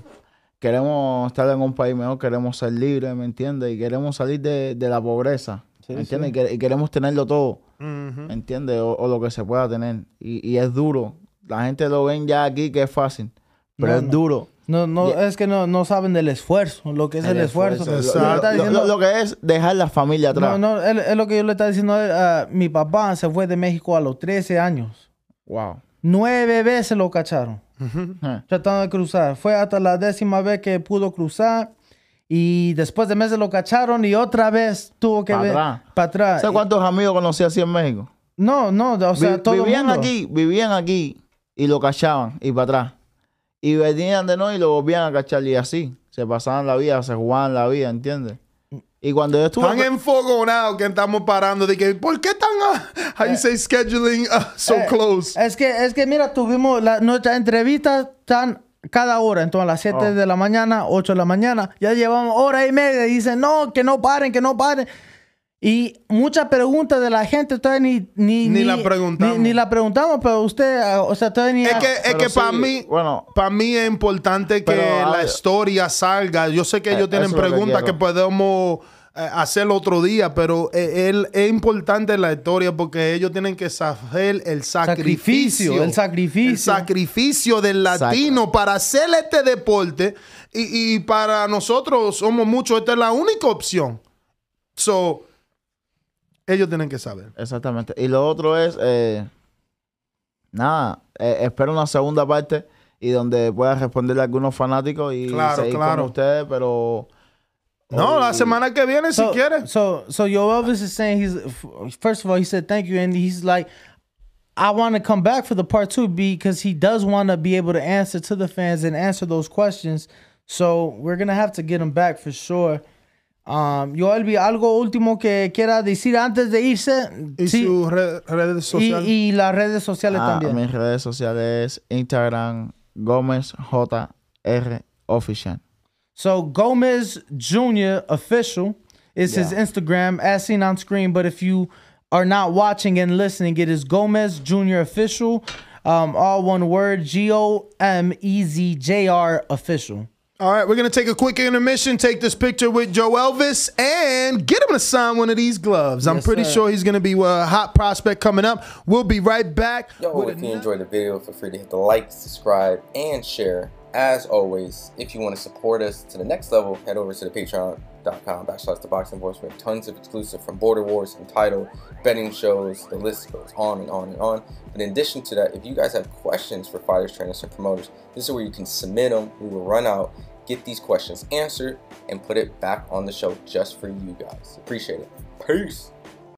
queremos estar en un país mejor, queremos ser libres, ¿me entiendes? Y queremos salir de, la pobreza, ¿me entiendes? Y, queremos tenerlo todo, ¿me entiendes? O, lo que se pueda tener. Y, es duro. La gente lo ven ya aquí que es fácil, pero es duro no, no, es que no, saben del esfuerzo, lo que es el, esfuerzo. Lo, que es dejar la familia atrás. No, no, es, lo que yo le estaba diciendo eh, mi papá, se fue de México a los 13 años. Wow. Nueve veces lo cacharon. Ah. Tratando de cruzar. Fue hasta la décima vez que pudo cruzar. Y después de meses lo cacharon y otra vez tuvo que ver para atrás. ¿Sabes cuántos amigos conocí así en México? No, no, o sea, vivían aquí, vivían aquí y lo cachaban y para atrás y venían de no y lo volvían a cachar y así. Se pasaban la vida, se jugaban la vida, ¿entiendes? Y cuando yo estuve... Están enfogonado que estamos parando de que, ¿por qué están ahí eh, se say scheduling ah, so eh, close? Es que, es que mira, tuvimos la, nuestra entrevista tan cada hora, entonces a las 7 de la mañana, 8 de la mañana, ya llevamos hora y media y dicen, no, que no paren, que no paren. Y muchas preguntas de la gente todavía ni, ni, la preguntamos. Ni, la preguntamos, pero usted, o sea, todavía ni... Es que, es que para mí, bueno, para mí es importante que la historia salga. Yo sé que ellos eh, tienen preguntas que, podemos eh, hacer otro día, pero eh, él, es importante la historia porque ellos tienen que hacer el sacrificio. el sacrificio. El sacrificio del latino para hacer este deporte. Y, y para nosotros somos muchos, esta es la única opción. So ellos tienen que saber. Exactamente. Y lo otro es, eh, nada, eh, espero una segunda parte y donde pueda responderle a algunos fanáticos y claro, seguir ustedes, pero... No, la semana que viene si quiere. So, so Elvis is saying he's first of all he said thank you and he's like I want to come back for the part two because he does want to be able to answer to the fans and answer those questions. So we're gonna have to get him back for sure. Um, Elvi, ¿algo último que quiera decir antes de irse? Y sus redes sociales. Y, y, las redes sociales ah, también. Mis redes sociales Instagram, Gómez JR Official. So Gomez Jr. Official is his Instagram, as seen on screen. But if you are not watching and listening, it is Gomez Jr. Official. Um, all one word, G O M E Z J R Official. All right, we're going to take a quick intermission, take this picture with Joe Elvis, and get him to sign one of these gloves. Yes, I'm pretty sir. sure he's going to be uh, a hot prospect coming up. We'll be right back. Yo, if you enjoyed the video, feel free to hit the like, subscribe, and share. As always, if you want to support us to the next level, head over to the patreon.com backslash the boxing voice. We have tons of exclusive from Border Wars, Entitled, betting shows, the list goes on and on and on. But in addition to that, if you guys have questions for fighters, trainers, and promoters, this is where you can submit them. We will run out get these questions answered, and put it back on the show just for you guys. Appreciate it. Peace.